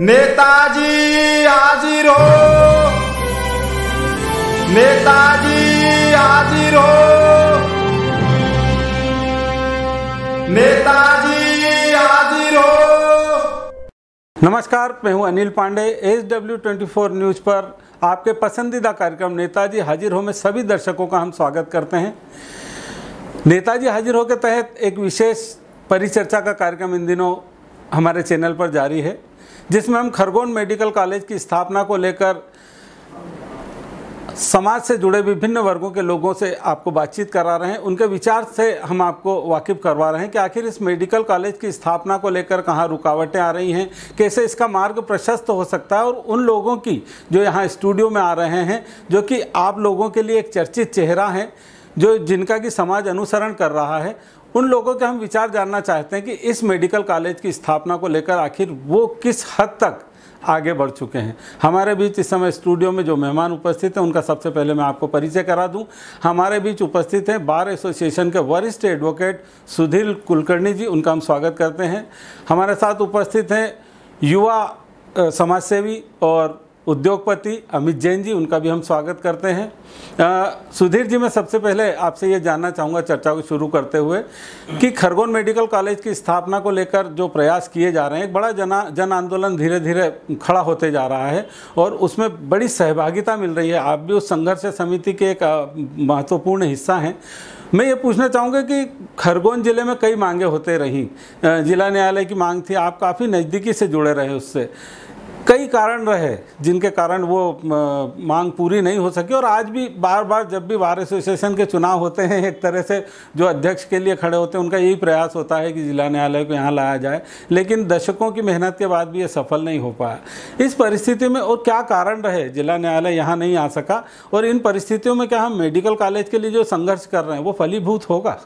नेताजी हाजिर हो नेताजी हाजिर हो नेताजी हाजिर हो नमस्कार मैं हूं Anil Pandey S W twenty four news पर आपके पसंदीदा कार्यक्रम नेताजी हाजिर हो में सभी दर्शकों का हम स्वागत करते हैं नेताजी हाजिर हो के तहत एक विशेष परिचर्चा का कार्यक्रम इन दिनों हमारे चैनल पर जारी है जिसमें हम खरगोन मेडिकल कॉलेज की स्थापना को लेकर समाज से जुड़े विभिन्न वर्गों के लोगों से आपको बातचीत करा रहे हैं उनके विचार से हम आपको वाकिफ़ करवा रहे हैं कि आखिर इस मेडिकल कॉलेज की स्थापना को लेकर कहाँ रुकावटें आ रही हैं कैसे इसका मार्ग प्रशस्त हो सकता है और उन लोगों की जो यहाँ स्टूडियो में आ रहे हैं जो कि आप लोगों के लिए एक चर्चित चेहरा है जो जिनका कि समाज अनुसरण कर रहा है उन लोगों के हम विचार जानना चाहते हैं कि इस मेडिकल कॉलेज की स्थापना को लेकर आखिर वो किस हद तक आगे बढ़ चुके हैं हमारे बीच इस समय स्टूडियो में जो मेहमान उपस्थित हैं उनका सबसे पहले मैं आपको परिचय करा दूं हमारे बीच उपस्थित हैं बार एसोसिएशन के वरिष्ठ एडवोकेट सुधीर कुलकर्णी जी उनका हम स्वागत करते हैं हमारे साथ उपस्थित हैं युवा समाजसेवी और उद्योगपति अमित जैन जी उनका भी हम स्वागत करते हैं आ, सुधीर जी मैं सबसे पहले आपसे ये जानना चाहूँगा चर्चा को शुरू करते हुए कि खरगोन मेडिकल कॉलेज की स्थापना को लेकर जो प्रयास किए जा रहे हैं एक बड़ा जना जन आंदोलन धीरे धीरे खड़ा होते जा रहा है और उसमें बड़ी सहभागिता मिल रही है आप भी उस संघर्ष समिति के एक महत्वपूर्ण हिस्सा हैं मैं ये पूछना चाहूँगा कि खरगोन ज़िले में कई मांगे होते रहीं जिला न्यायालय की मांग थी आप काफ़ी नज़दीकी से जुड़े रहे उससे कई कारण रहे जिनके कारण वो मांग पूरी नहीं हो सकी और आज भी बार बार जब भी बार एसोसिएशन के चुनाव होते हैं एक तरह से जो अध्यक्ष के लिए खड़े होते हैं उनका यही प्रयास होता है कि जिला न्यायालय को यहाँ लाया जाए लेकिन दशकों की मेहनत के बाद भी ये सफल नहीं हो पाया इस परिस्थिति में और क्या कारण रहे जिला न्यायालय यहाँ नहीं आ सका और इन परिस्थितियों में क्या हम मेडिकल कॉलेज के लिए जो संघर्ष कर रहे हैं वो फलीभूत होगा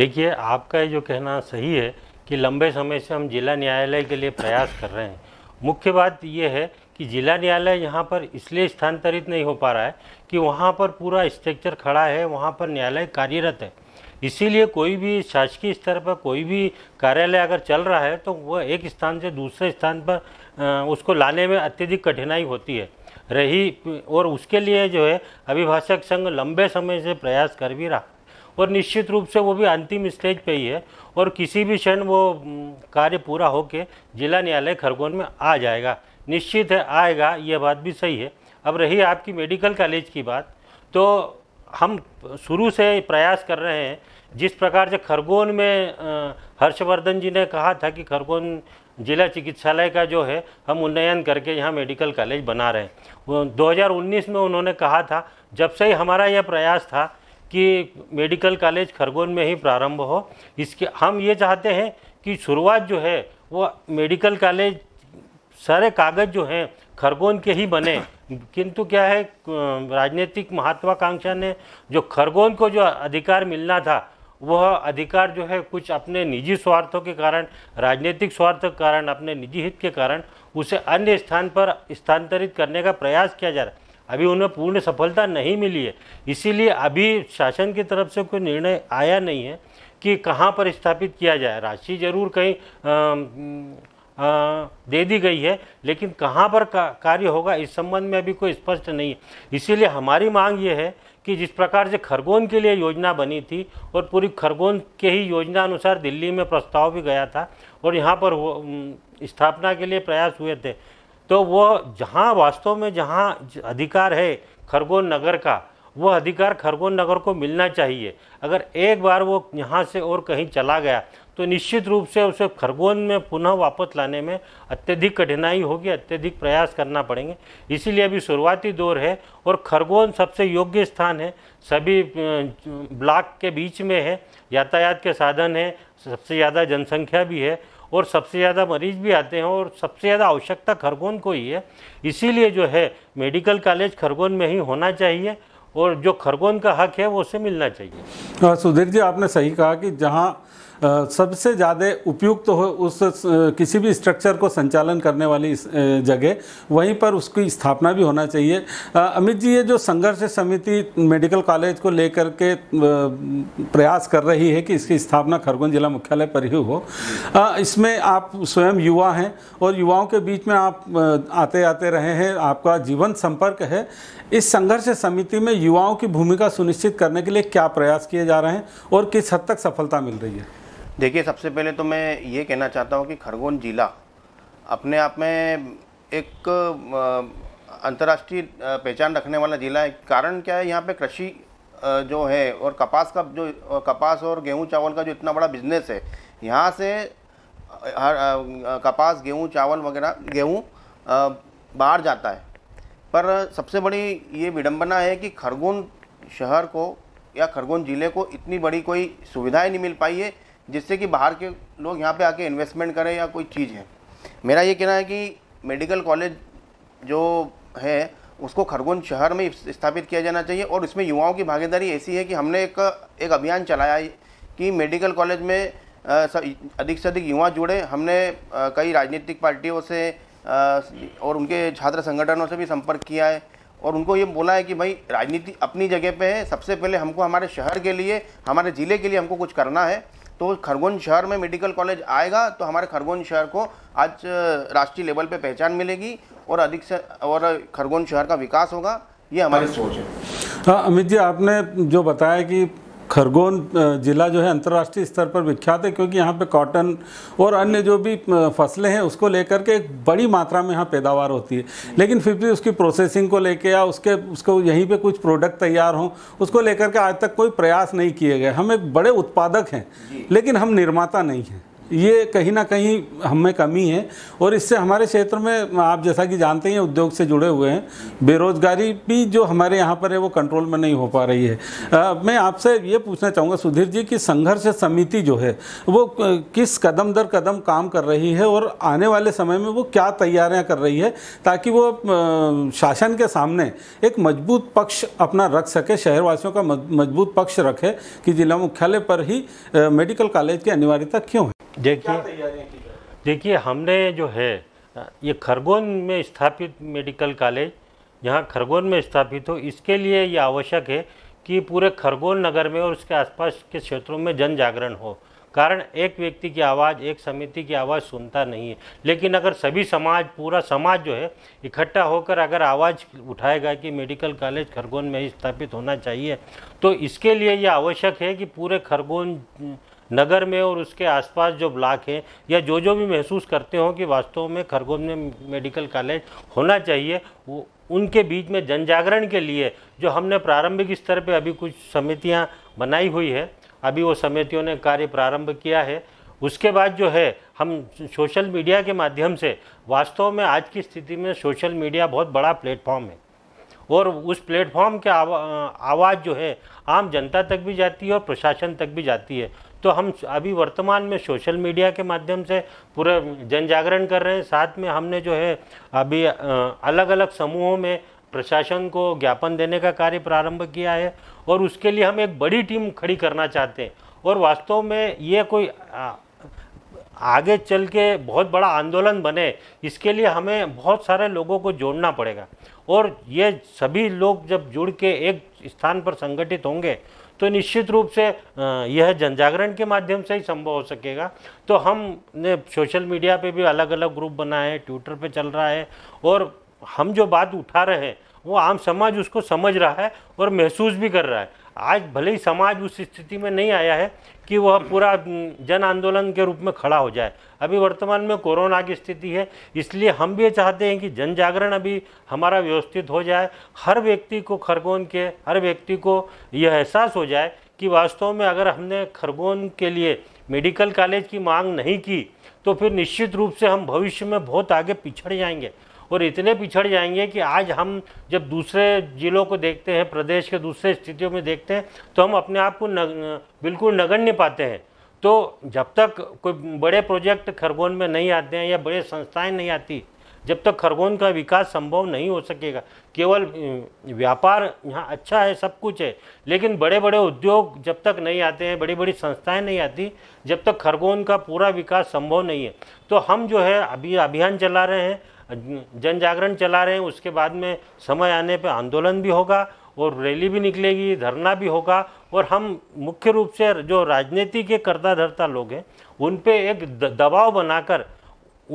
देखिए आपका जो कहना सही है कि लंबे समय से हम जिला न्यायालय के लिए प्रयास कर रहे हैं मुख्य बात यह है कि जिला न्यायालय यहाँ पर इसलिए स्थानांतरित नहीं हो पा रहा है कि वहाँ पर पूरा स्ट्रक्चर खड़ा है वहाँ पर न्यायालय कार्यरत है इसीलिए कोई भी शासकीय स्तर पर कोई भी कार्यालय अगर चल रहा है तो वह एक स्थान से दूसरे स्थान पर उसको लाने में अत्यधिक कठिनाई होती है रही और उसके लिए जो है अभिभाषक संघ लंबे समय से प्रयास कर भी रहा और निश्चित रूप से वो भी अंतिम स्टेज पे ही है और किसी भी क्षण वो कार्य पूरा के जिला न्यायालय खरगोन में आ जाएगा निश्चित है आएगा ये बात भी सही है अब रही आपकी मेडिकल कॉलेज की बात तो हम शुरू से प्रयास कर रहे हैं जिस प्रकार से खरगोन में हर्षवर्धन जी ने कहा था कि खरगोन जिला चिकित्सालय का जो है हम उन्नयन करके यहाँ मेडिकल कॉलेज बना रहे हैं वो 2019 में उन्होंने कहा था जब से ही हमारा यह प्रयास था कि मेडिकल कॉलेज खरगोन में ही प्रारंभ हो इसके हम ये चाहते हैं कि शुरुआत जो है वो मेडिकल कॉलेज सारे कागज़ जो हैं खरगोन के ही बने किंतु क्या है राजनीतिक महत्वाकांक्षा ने जो खरगोन को जो अधिकार मिलना था वह अधिकार जो है कुछ अपने निजी स्वार्थों के कारण राजनीतिक स्वार्थ के कारण अपने निजी हित के कारण उसे अन्य स्थान पर स्थानांतरित करने का प्रयास किया जा रहा है अभी उन्हें पूर्ण सफलता नहीं मिली है इसीलिए अभी शासन की तरफ से कोई निर्णय आया नहीं है कि कहाँ पर स्थापित किया जाए राशि जरूर कहीं आ, आ, दे दी गई है लेकिन कहाँ पर का, कार्य होगा इस संबंध में अभी कोई स्पष्ट नहीं है इसीलिए हमारी मांग ये है कि जिस प्रकार से खरगोन के लिए योजना बनी थी और पूरी खरगोन के ही योजना अनुसार दिल्ली में प्रस्ताव भी गया था और यहाँ पर स्थापना के लिए प्रयास हुए थे तो वो जहाँ वास्तव में जहाँ अधिकार है खरगोन नगर का वो अधिकार खरगोन नगर को मिलना चाहिए अगर एक बार वो यहाँ से और कहीं चला गया तो निश्चित रूप से उसे खरगोन में पुनः वापस लाने में अत्यधिक कठिनाई होगी अत्यधिक प्रयास करना पड़ेंगे इसीलिए अभी शुरुआती दौर है और खरगोन सबसे योग्य स्थान है सभी ब्लॉक के बीच में है यातायात के साधन है सबसे ज़्यादा जनसंख्या भी है और सबसे ज़्यादा मरीज भी आते हैं और सबसे ज़्यादा आवश्यकता खरगोन को ही है इसीलिए जो है मेडिकल कॉलेज खरगोन में ही होना चाहिए और जो खरगोन का हक है वो उसे मिलना चाहिए हाँ, सुधीर जी आपने सही कहा कि जहाँ सबसे ज़्यादा उपयुक्त तो हो उस किसी भी स्ट्रक्चर को संचालन करने वाली जगह वहीं पर उसकी स्थापना भी होना चाहिए अमित जी ये जो संघर्ष समिति मेडिकल कॉलेज को लेकर के प्रयास कर रही है कि इसकी स्थापना खरगोन जिला मुख्यालय पर ही हो इसमें आप स्वयं युवा हैं और युवाओं के बीच में आप आते आते रहे हैं आपका जीवन संपर्क है इस संघर्ष समिति में युवाओं की भूमिका सुनिश्चित करने के लिए क्या प्रयास किए जा रहे हैं और किस हद तक सफलता मिल रही है देखिए सबसे पहले तो मैं ये कहना चाहता हूँ कि खरगोन ज़िला अपने आप में एक अंतर्राष्ट्रीय पहचान रखने वाला ज़िला है कारण क्या है यहाँ पे कृषि जो है और कपास का जो कपास और गेहूँ चावल का जो इतना बड़ा बिजनेस है यहाँ से हर कपास गेहूँ चावल वगैरह गेहूँ बाहर जाता है पर सबसे बड़ी ये विडम्बना है कि खरगोन शहर को या खरगोन ज़िले को इतनी बड़ी कोई सुविधाएँ नहीं मिल पाई है जिससे कि बाहर के लोग यहाँ पे आके इन्वेस्टमेंट करें या कोई चीज़ है मेरा ये कहना है कि मेडिकल कॉलेज जो है उसको खरगोन शहर में स्थापित किया जाना चाहिए और इसमें युवाओं की भागीदारी ऐसी है कि हमने एक एक अभियान चलाया कि मेडिकल कॉलेज में अधिक से अधिक युवा जुड़े हमने कई राजनीतिक पार्टियों से और उनके छात्र संगठनों से भी संपर्क किया है और उनको ये बोला है कि भाई राजनीति अपनी जगह पे है सबसे पहले हमको हमारे शहर के लिए हमारे ज़िले के लिए हमको कुछ करना है तो खरगोन शहर में मेडिकल कॉलेज आएगा तो हमारे खरगोन शहर को आज राष्ट्रीय लेवल पे पहचान मिलेगी और अधिक से और खरगोन शहर का विकास होगा ये हमारी सोच है हाँ अमित जी आपने जो बताया कि खरगोन ज़िला जो है अंतर्राष्ट्रीय स्तर पर विख्यात है क्योंकि यहाँ पे कॉटन और अन्य जो भी फसलें हैं उसको लेकर के एक बड़ी मात्रा में यहाँ पैदावार होती है लेकिन फिर भी उसकी प्रोसेसिंग को लेकर या उसके उसको यहीं पे कुछ प्रोडक्ट तैयार हों उसको लेकर के आज तक कोई प्रयास नहीं किए गए हम एक बड़े उत्पादक हैं लेकिन हम निर्माता नहीं हैं ये कहीं ना कहीं हमें कमी है और इससे हमारे क्षेत्र में आप जैसा कि जानते हैं उद्योग से जुड़े हुए हैं बेरोजगारी भी जो हमारे यहाँ पर है वो कंट्रोल में नहीं हो पा रही है आ, मैं आपसे ये पूछना चाहूँगा सुधीर जी कि संघर्ष समिति जो है वो किस कदम दर कदम काम कर रही है और आने वाले समय में वो क्या तैयारियाँ कर रही है ताकि वो शासन के सामने एक मजबूत पक्ष अपना रख सके शहरवासियों का मजबूत पक्ष रखे कि जिला मुख्यालय पर ही मेडिकल कॉलेज की अनिवार्यता क्यों है देखिए देखिए हमने जो है ये खरगोन में स्थापित मेडिकल कॉलेज यहाँ खरगोन में स्थापित हो इसके लिए ये आवश्यक है कि पूरे खरगोन नगर में और उसके आसपास के क्षेत्रों में जन जागरण हो कारण एक व्यक्ति की आवाज़ एक समिति की आवाज़ सुनता नहीं है लेकिन अगर सभी समाज पूरा समाज जो है इकट्ठा होकर अगर आवाज़ उठाएगा कि मेडिकल कॉलेज खरगोन में ही स्थापित होना चाहिए तो इसके लिए यह आवश्यक है कि पूरे खरगोन नगर में और उसके आसपास जो ब्लॉक हैं या जो जो भी महसूस करते हो कि वास्तव में खरगोन में मेडिकल कॉलेज होना चाहिए वो उनके बीच में जन जागरण के लिए जो हमने प्रारंभिक स्तर पे अभी कुछ समितियाँ बनाई हुई है अभी वो समितियों ने कार्य प्रारंभ किया है उसके बाद जो है हम सोशल मीडिया के माध्यम से वास्तव में आज की स्थिति में सोशल मीडिया बहुत बड़ा प्लेटफॉर्म है और उस प्लेटफॉर्म के आवा, आवाज़ जो है आम जनता तक भी जाती है और प्रशासन तक भी जाती है तो हम अभी वर्तमान में सोशल मीडिया के माध्यम से पूरा जन जागरण कर रहे हैं साथ में हमने जो है अभी अलग अलग समूहों में प्रशासन को ज्ञापन देने का कार्य प्रारंभ किया है और उसके लिए हम एक बड़ी टीम खड़ी करना चाहते हैं और वास्तव में ये कोई आगे चल के बहुत बड़ा आंदोलन बने इसके लिए हमें बहुत सारे लोगों को जोड़ना पड़ेगा और ये सभी लोग जब जुड़ के एक स्थान पर संगठित होंगे तो निश्चित रूप से यह जनजागरण के माध्यम से ही संभव हो सकेगा तो हमने सोशल मीडिया पे भी अलग अलग ग्रुप बनाए हैं ट्विटर पे चल रहा है और हम जो बात उठा रहे हैं वो आम समाज उसको समझ रहा है और महसूस भी कर रहा है आज भले ही समाज उस स्थिति में नहीं आया है कि वह पूरा जन आंदोलन के रूप में खड़ा हो जाए अभी वर्तमान में कोरोना की स्थिति है इसलिए हम भी चाहते हैं कि जन जागरण अभी हमारा व्यवस्थित हो जाए हर व्यक्ति को खरगोन के हर व्यक्ति को यह एहसास हो जाए कि वास्तव में अगर हमने खरगोन के लिए मेडिकल कॉलेज की मांग नहीं की तो फिर निश्चित रूप से हम भविष्य में बहुत आगे पिछड़ जाएंगे और इतने पिछड़ जाएंगे कि आज हम जब दूसरे ज़िलों को देखते हैं प्रदेश के दूसरे स्थितियों में देखते हैं तो हम अपने आप को नग, बिल्कुल नगण्य पाते हैं तो जब तक कोई बड़े प्रोजेक्ट खरगोन में नहीं आते हैं या बड़े संस्थाएं नहीं आती जब तक खरगोन का विकास संभव नहीं हो सकेगा केवल व्यापार यहाँ अच्छा है सब कुछ है लेकिन बड़े बड़े उद्योग जब तक नहीं आते हैं बड़ी बड़ी संस्थाएं नहीं आती जब तक खरगोन का पूरा विकास संभव नहीं है तो हम जो है अभी अभियान चला रहे हैं जन जागरण चला रहे हैं उसके बाद में समय आने पर आंदोलन भी होगा और रैली भी निकलेगी धरना भी होगा और हम मुख्य रूप से जो राजनीति के करता धरता लोग हैं उन पर एक दबाव बनाकर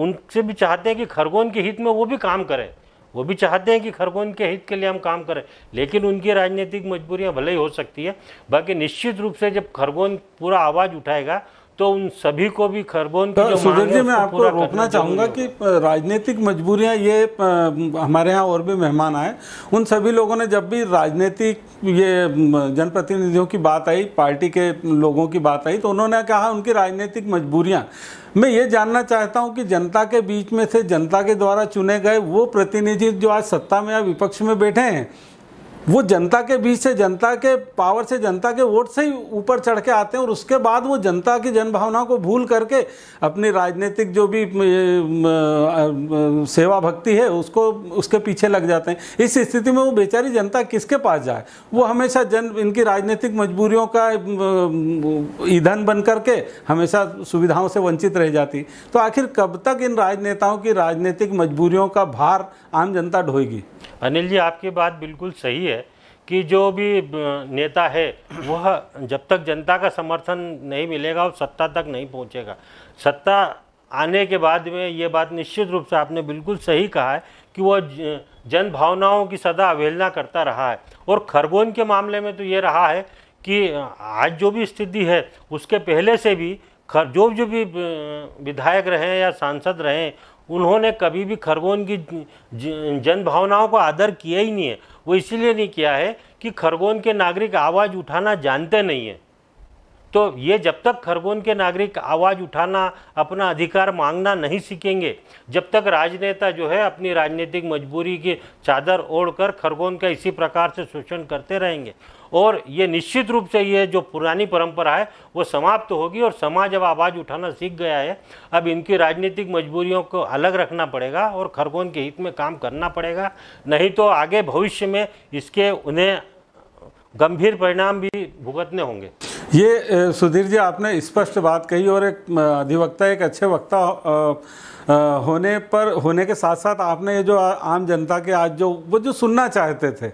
उनसे भी चाहते हैं कि खरगोन के हित में वो भी काम करें वो भी चाहते हैं कि खरगोन के हित के लिए हम काम करें लेकिन उनकी राजनीतिक मजबूरियाँ भले ही हो सकती है बाकी निश्चित रूप से जब खरगोन पूरा आवाज़ उठाएगा तो उन सभी को भी खरबोन तो सुधीर जी मैं आपको रोकना चाहूंगा कि राजनीतिक मजबूरियां ये हमारे यहाँ और भी मेहमान आए उन सभी लोगों ने जब भी राजनीतिक ये जनप्रतिनिधियों की बात आई पार्टी के लोगों की बात आई तो उन्होंने कहा उनकी राजनीतिक मजबूरियां मैं ये जानना चाहता हूं कि जनता के बीच में से जनता के द्वारा चुने गए वो प्रतिनिधि जो आज सत्ता में या विपक्ष में बैठे हैं वो जनता के बीच से जनता के पावर से जनता के वोट से ही ऊपर चढ़ के आते हैं और उसके बाद वो जनता की जनभावना को भूल करके अपनी राजनीतिक जो भी सेवा भक्ति है उसको उसके पीछे लग जाते हैं इस स्थिति में वो बेचारी जनता किसके पास जाए वो हमेशा जन इनकी राजनीतिक मजबूरियों का ईंधन बन करके हमेशा सुविधाओं से वंचित रह जाती तो आखिर कब तक इन राजनेताओं की राजनीतिक मजबूरियों का भार आम जनता ढोएगी अनिल जी आपकी बात बिल्कुल सही है कि जो भी नेता है वह जब तक जनता का समर्थन नहीं मिलेगा वो सत्ता तक नहीं पहुंचेगा सत्ता आने के बाद में ये बात निश्चित रूप से आपने बिल्कुल सही कहा है कि वह जन भावनाओं की सदा अवहेलना करता रहा है और खरगोन के मामले में तो ये रहा है कि आज जो भी स्थिति है उसके पहले से भी खर जो जो भी विधायक रहे या सांसद रहे उन्होंने कभी भी खरगोन की जन भावनाओं को आदर किया ही नहीं है वो इसीलिए नहीं किया है कि खरगोन के नागरिक आवाज़ उठाना जानते नहीं हैं तो ये जब तक खरगोन के नागरिक आवाज़ उठाना अपना अधिकार मांगना नहीं सीखेंगे जब तक राजनेता जो है अपनी राजनीतिक मजबूरी की चादर ओढ़कर खरगोन का इसी प्रकार से शोषण करते रहेंगे और ये निश्चित रूप से ये जो पुरानी परंपरा है वो समाप्त तो होगी और समाज अब आवाज़ उठाना सीख गया है अब इनकी राजनीतिक मजबूरियों को अलग रखना पड़ेगा और खरगोन के हित में काम करना पड़ेगा नहीं तो आगे भविष्य में इसके उन्हें गंभीर परिणाम भी भुगतने होंगे ये सुधीर जी आपने स्पष्ट बात कही और एक अधिवक्ता एक अच्छे वक्ता होने पर होने के साथ साथ आपने ये जो आम जनता के आज जो वो जो सुनना चाहते थे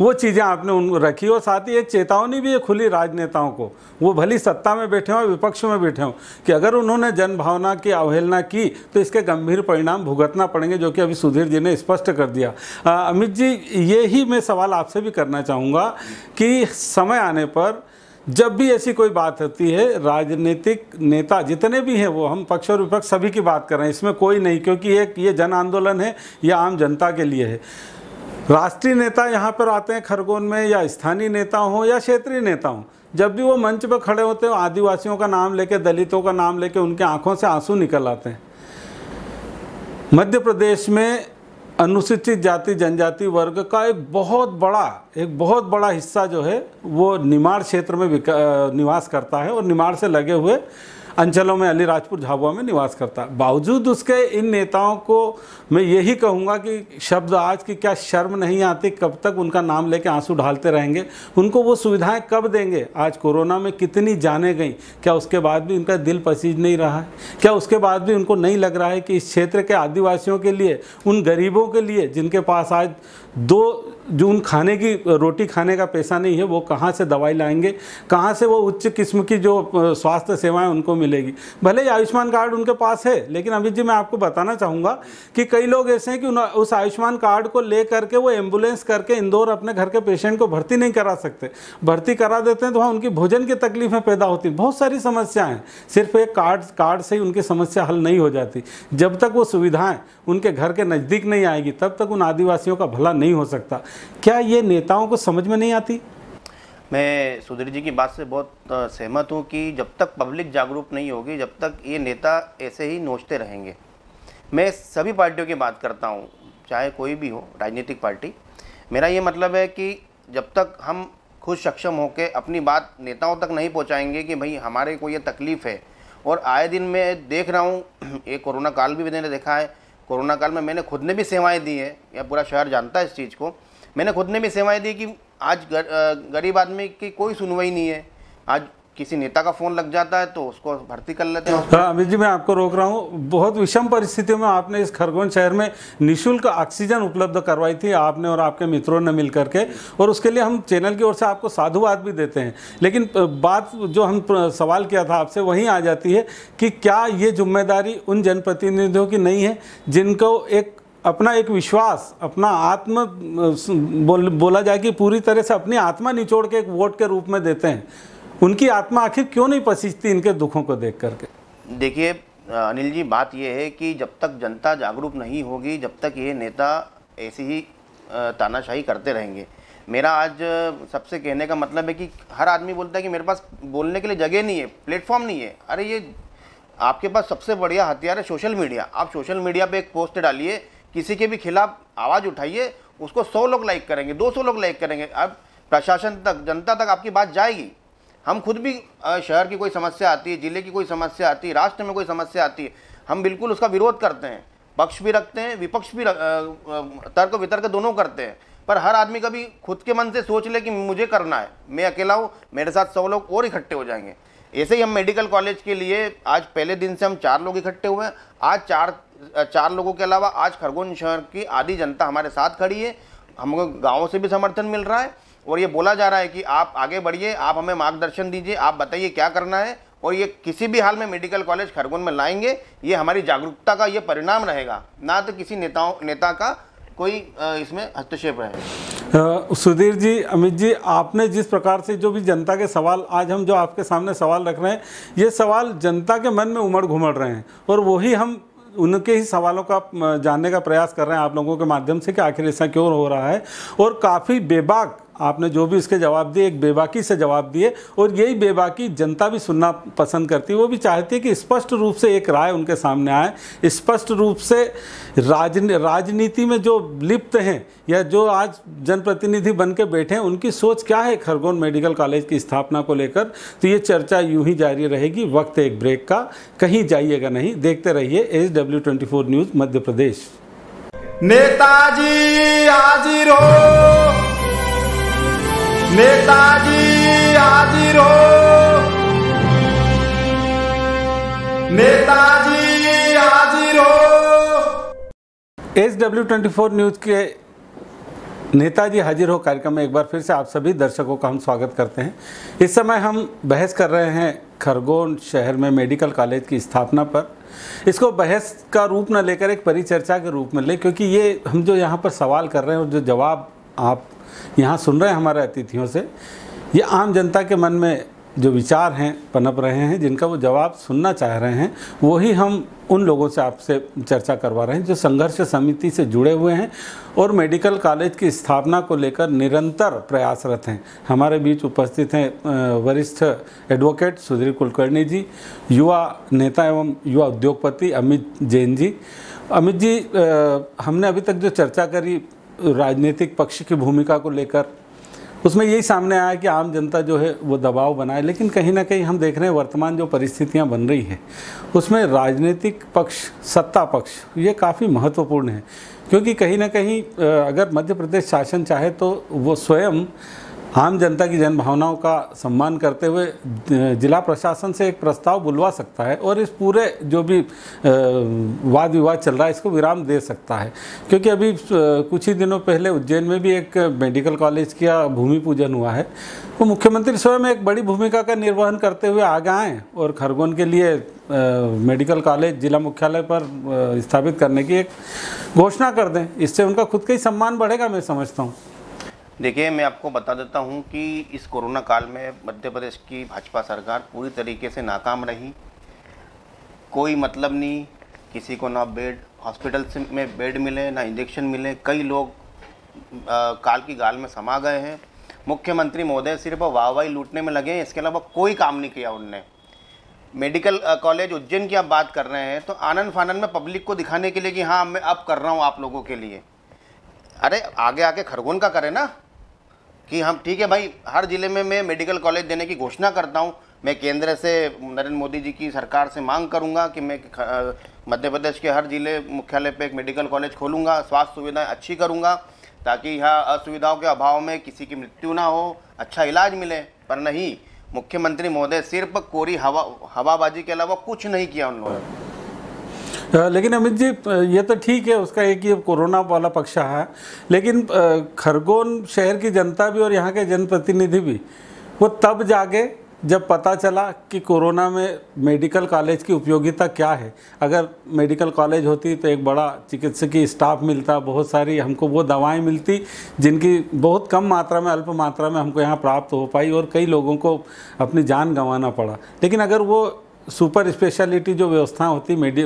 वो चीज़ें आपने उन रखी और साथ ही एक चेतावनी भी है खुली राजनेताओं को वो भली सत्ता में बैठे हों विपक्ष में बैठे हों कि अगर उन्होंने जन भावना की अवहेलना की तो इसके गंभीर परिणाम भुगतना पड़ेंगे जो कि अभी सुधीर जी ने स्पष्ट कर दिया अमित जी ये ही मैं सवाल आपसे भी करना चाहूँगा कि समय आने पर जब भी ऐसी कोई बात होती है राजनीतिक नेता जितने भी हैं वो हम पक्ष और विपक्ष सभी की बात कर रहे हैं इसमें कोई नहीं क्योंकि एक ये जन आंदोलन है या आम जनता के लिए है राष्ट्रीय नेता यहाँ पर आते हैं खरगोन में या स्थानीय नेता हों या क्षेत्रीय नेता हों जब भी वो मंच पर खड़े होते हैं आदिवासियों का नाम लेके दलितों का नाम लेके उनके आंखों से आंसू निकल आते हैं मध्य प्रदेश में अनुसूचित जाति जनजाति वर्ग का एक बहुत बड़ा एक बहुत बड़ा हिस्सा जो है वो निमाड़ क्षेत्र में निवास करता है और निमाड़ से लगे हुए अंचलों में अली राजपुर झाबुआ में निवास करता है बावजूद उसके इन नेताओं को मैं यही कहूँगा कि शब्द आज की क्या शर्म नहीं आती कब तक उनका नाम लेके आंसू ढालते रहेंगे उनको वो सुविधाएं कब देंगे आज कोरोना में कितनी जाने गई क्या उसके बाद भी उनका दिल पसीज नहीं रहा है क्या उसके बाद भी उनको नहीं लग रहा है कि इस क्षेत्र के आदिवासियों के लिए उन गरीबों के लिए जिनके पास आज दो जो उन खाने की रोटी खाने का पैसा नहीं है वो कहाँ से दवाई लाएंगे कहाँ से वो उच्च किस्म की जो स्वास्थ्य सेवाएं उनको मिलेगी भले ही आयुष्मान कार्ड उनके पास है लेकिन अमित जी मैं आपको बताना चाहूँगा कि कई लोग ऐसे हैं कि उस आयुष्मान कार्ड को ले करके वो एम्बुलेंस करके इंदौर अपने घर के पेशेंट को भर्ती नहीं करा सकते भर्ती करा देते हैं तो वहाँ उनकी भोजन की तकलीफें पैदा होती बहुत सारी समस्याएँ हैं सिर्फ एक कार्ड कार्ड से ही उनकी समस्या हल नहीं हो जाती जब तक वो सुविधाएँ उनके घर के नज़दीक नहीं आएगी तब तक उन आदिवासियों का भला नहीं हो सकता क्या ये नेताओं को समझ में नहीं आती मैं सुधीर जी की बात से बहुत सहमत हूँ कि जब तक पब्लिक जागरूक नहीं होगी जब तक ये नेता ऐसे ही नोचते रहेंगे मैं सभी पार्टियों की बात करता हूँ चाहे कोई भी हो राजनीतिक पार्टी मेरा ये मतलब है कि जब तक हम खुद सक्षम होकर अपनी बात नेताओं तक नहीं पहुँचाएंगे कि भाई हमारे को ये तकलीफ़ है और आए दिन मैं देख रहा हूँ ये कोरोना काल भी मैंने देखा है कोरोना काल में मैंने खुद ने भी सेवाएं दी है या पूरा शहर जानता है इस चीज़ को मैंने खुद ने भी सेवाएं दी कि आज गर, गरीब आदमी की कोई सुनवाई नहीं है आज किसी नेता का फोन लग जाता है तो उसको भर्ती कर लेते हैं हाँ, अमित जी मैं आपको रोक रहा हूँ बहुत विषम परिस्थितियों में आपने इस खरगोन शहर में निशुल्क ऑक्सीजन उपलब्ध करवाई थी आपने और आपके मित्रों ने मिल करके और उसके लिए हम चैनल की ओर से आपको साधुवाद भी देते हैं लेकिन बात जो हम सवाल किया था आपसे वहीं आ जाती है कि क्या ये जिम्मेदारी उन जनप्रतिनिधियों की नहीं है जिनको एक अपना एक विश्वास अपना आत्म बोल, बोला जाए कि पूरी तरह से अपनी आत्मा निचोड़ के एक वोट के रूप में देते हैं उनकी आत्मा आखिर क्यों नहीं पसीजती इनके दुखों को देख करके देखिए अनिल जी बात यह है कि जब तक जनता जागरूक नहीं होगी जब तक ये नेता ऐसी ही तानाशाही करते रहेंगे मेरा आज सबसे कहने का मतलब है कि हर आदमी बोलता है कि मेरे पास बोलने के लिए जगह नहीं है प्लेटफॉर्म नहीं है अरे ये आपके पास सबसे बढ़िया हथियार है सोशल मीडिया आप सोशल मीडिया पे एक पोस्ट डालिए किसी के भी खिलाफ आवाज़ उठाइए उसको सौ लोग लाइक करेंगे दो सौ लोग लाइक करेंगे अब प्रशासन तक जनता तक आपकी बात जाएगी हम खुद भी शहर की कोई समस्या आती है ज़िले की कोई समस्या आती है राष्ट्र में कोई समस्या आती है हम बिल्कुल उसका विरोध करते हैं पक्ष भी रखते हैं विपक्ष भी तर्क वितर्क दोनों करते हैं पर हर आदमी कभी खुद के मन से सोच ले कि मुझे करना है मैं अकेला हूँ मेरे साथ सौ लोग और इकट्ठे हो जाएंगे ऐसे ही हम मेडिकल कॉलेज के लिए आज पहले दिन से हम चार लोग इकट्ठे हुए हैं आज चार चार लोगों के अलावा आज खरगोन शहर की आधी जनता हमारे साथ खड़ी है हमको गाँव से भी समर्थन मिल रहा है और ये बोला जा रहा है कि आप आगे बढ़िए आप हमें मार्गदर्शन दीजिए आप बताइए क्या करना है और ये किसी भी हाल में मेडिकल कॉलेज खरगोन में लाएंगे ये हमारी जागरूकता का ये परिणाम रहेगा ना तो किसी नेताओं नेता का कोई इसमें हस्तक्षेप है सुधीर जी अमित जी आपने जिस प्रकार से जो भी जनता के सवाल आज हम जो आपके सामने सवाल रख रहे हैं ये सवाल जनता के मन में उमड़ घुमड़ रहे हैं और वही हम उनके ही सवालों का जानने का प्रयास कर रहे हैं आप लोगों के माध्यम से कि आखिर ऐसा क्यों हो रहा है और काफ़ी बेबाक आपने जो भी उसके जवाब दिए एक बेबाकी से जवाब दिए और यही बेबाकी जनता भी सुनना पसंद करती है वो भी चाहती है कि स्पष्ट रूप से एक राय उनके सामने आए स्पष्ट रूप से राजनीति में जो लिप्त हैं या जो आज जनप्रतिनिधि बन के बैठे हैं उनकी सोच क्या है खरगोन मेडिकल कॉलेज की स्थापना को लेकर तो ये चर्चा यूं ही जारी रहेगी वक्त एक ब्रेक का कहीं जाइएगा नहीं देखते रहिए S W twenty four news Madhya Pradesh नेताजी हाजिर हो नेताजी हाजिर हो नेताजी हाजिर हो H W twenty four news के नेताजी हाजिर हो कार्यक्रम में एक बार फिर से आप सभी दर्शकों का हम स्वागत करते हैं इस समय हम बहस कर रहे हैं खरगोन शहर में मेडिकल कॉलेज की स्थापना पर इसको बहस का रूप न लेकर एक परिचर्चा के रूप में ले क्योंकि ये हम जो यहाँ पर सवाल कर रहे हैं और जो जवाब आप यहाँ सुन रहे हैं हमारे अतिथियों से ये आम जनता के मन में जो विचार हैं पनप रहे हैं जिनका वो जवाब सुनना चाह रहे हैं वही हम उन लोगों से आपसे चर्चा करवा रहे हैं जो संघर्ष समिति से जुड़े हुए हैं और मेडिकल कॉलेज की स्थापना को लेकर निरंतर प्रयासरत हैं हमारे बीच उपस्थित हैं वरिष्ठ एडवोकेट सुधीर कुलकर्णी जी युवा नेता एवं युवा उद्योगपति अमित जैन जी अमित जी हमने अभी तक जो चर्चा करी राजनीतिक पक्ष की भूमिका को लेकर उसमें यही सामने आया कि आम जनता जो है वो दबाव बनाए लेकिन कहीं ना कहीं हम देख रहे हैं वर्तमान जो परिस्थितियां बन रही है उसमें राजनीतिक पक्ष सत्ता पक्ष ये काफ़ी महत्वपूर्ण है क्योंकि कहीं ना कहीं अगर मध्य प्रदेश शासन चाहे तो वो स्वयं आम जनता की जनभावनाओं का सम्मान करते हुए जिला प्रशासन से एक प्रस्ताव बुलवा सकता है और इस पूरे जो भी वाद विवाद चल रहा है इसको विराम दे सकता है क्योंकि अभी कुछ ही दिनों पहले उज्जैन में भी एक मेडिकल कॉलेज का भूमि पूजन हुआ है तो मुख्यमंत्री स्वयं एक बड़ी भूमिका का निर्वहन करते हुए आगे आएँ और खरगोन के लिए मेडिकल कॉलेज जिला मुख्यालय पर स्थापित करने की एक घोषणा कर दें इससे उनका खुद का ही सम्मान बढ़ेगा मैं समझता हूँ देखिए मैं आपको बता देता हूं कि इस कोरोना काल में मध्य प्रदेश की भाजपा सरकार पूरी तरीके से नाकाम रही कोई मतलब नहीं किसी को ना बेड हॉस्पिटल में बेड मिले ना इंजेक्शन मिले कई लोग आ, काल की गाल में समा गए हैं मुख्यमंत्री महोदय सिर्फ वाहवाही लूटने में लगे हैं इसके अलावा कोई काम नहीं किया उनने मेडिकल कॉलेज उज्जैन की आप बात कर रहे हैं तो आनंद फानंद में पब्लिक को दिखाने के लिए कि हाँ मैं अब कर रहा हूँ आप लोगों के लिए अरे आगे आके खरगोन का करें ना कि हम ठीक है भाई हर ज़िले में मैं मेडिकल कॉलेज देने की घोषणा करता हूँ मैं केंद्र से नरेंद्र मोदी जी की सरकार से मांग करूंगा कि मैं मध्य प्रदेश के हर ज़िले मुख्यालय पे एक मेडिकल कॉलेज खोलूंगा स्वास्थ्य सुविधाएं अच्छी करूंगा ताकि यहाँ असुविधाओं के अभाव में किसी की मृत्यु ना हो अच्छा इलाज मिले पर नहीं मुख्यमंत्री महोदय सिर्फ कोरी हवा हवाबाजी के अलावा कुछ नहीं किया उन लोगों ने लेकिन अमित जी ये तो ठीक है उसका एक ही कोरोना वाला पक्ष है लेकिन खरगोन शहर की जनता भी और यहाँ के जनप्रतिनिधि भी वो तब जागे जब पता चला कि कोरोना में मेडिकल कॉलेज की उपयोगिता क्या है अगर मेडिकल कॉलेज होती तो एक बड़ा चिकित्सकीय स्टाफ मिलता बहुत सारी हमको वो दवाएं मिलती जिनकी बहुत कम मात्रा में अल्प मात्रा में हमको यहाँ प्राप्त हो पाई और कई लोगों को अपनी जान गंवाना पड़ा लेकिन अगर वो सुपर स्पेशलिटी जो व्यवस्था होती मेडि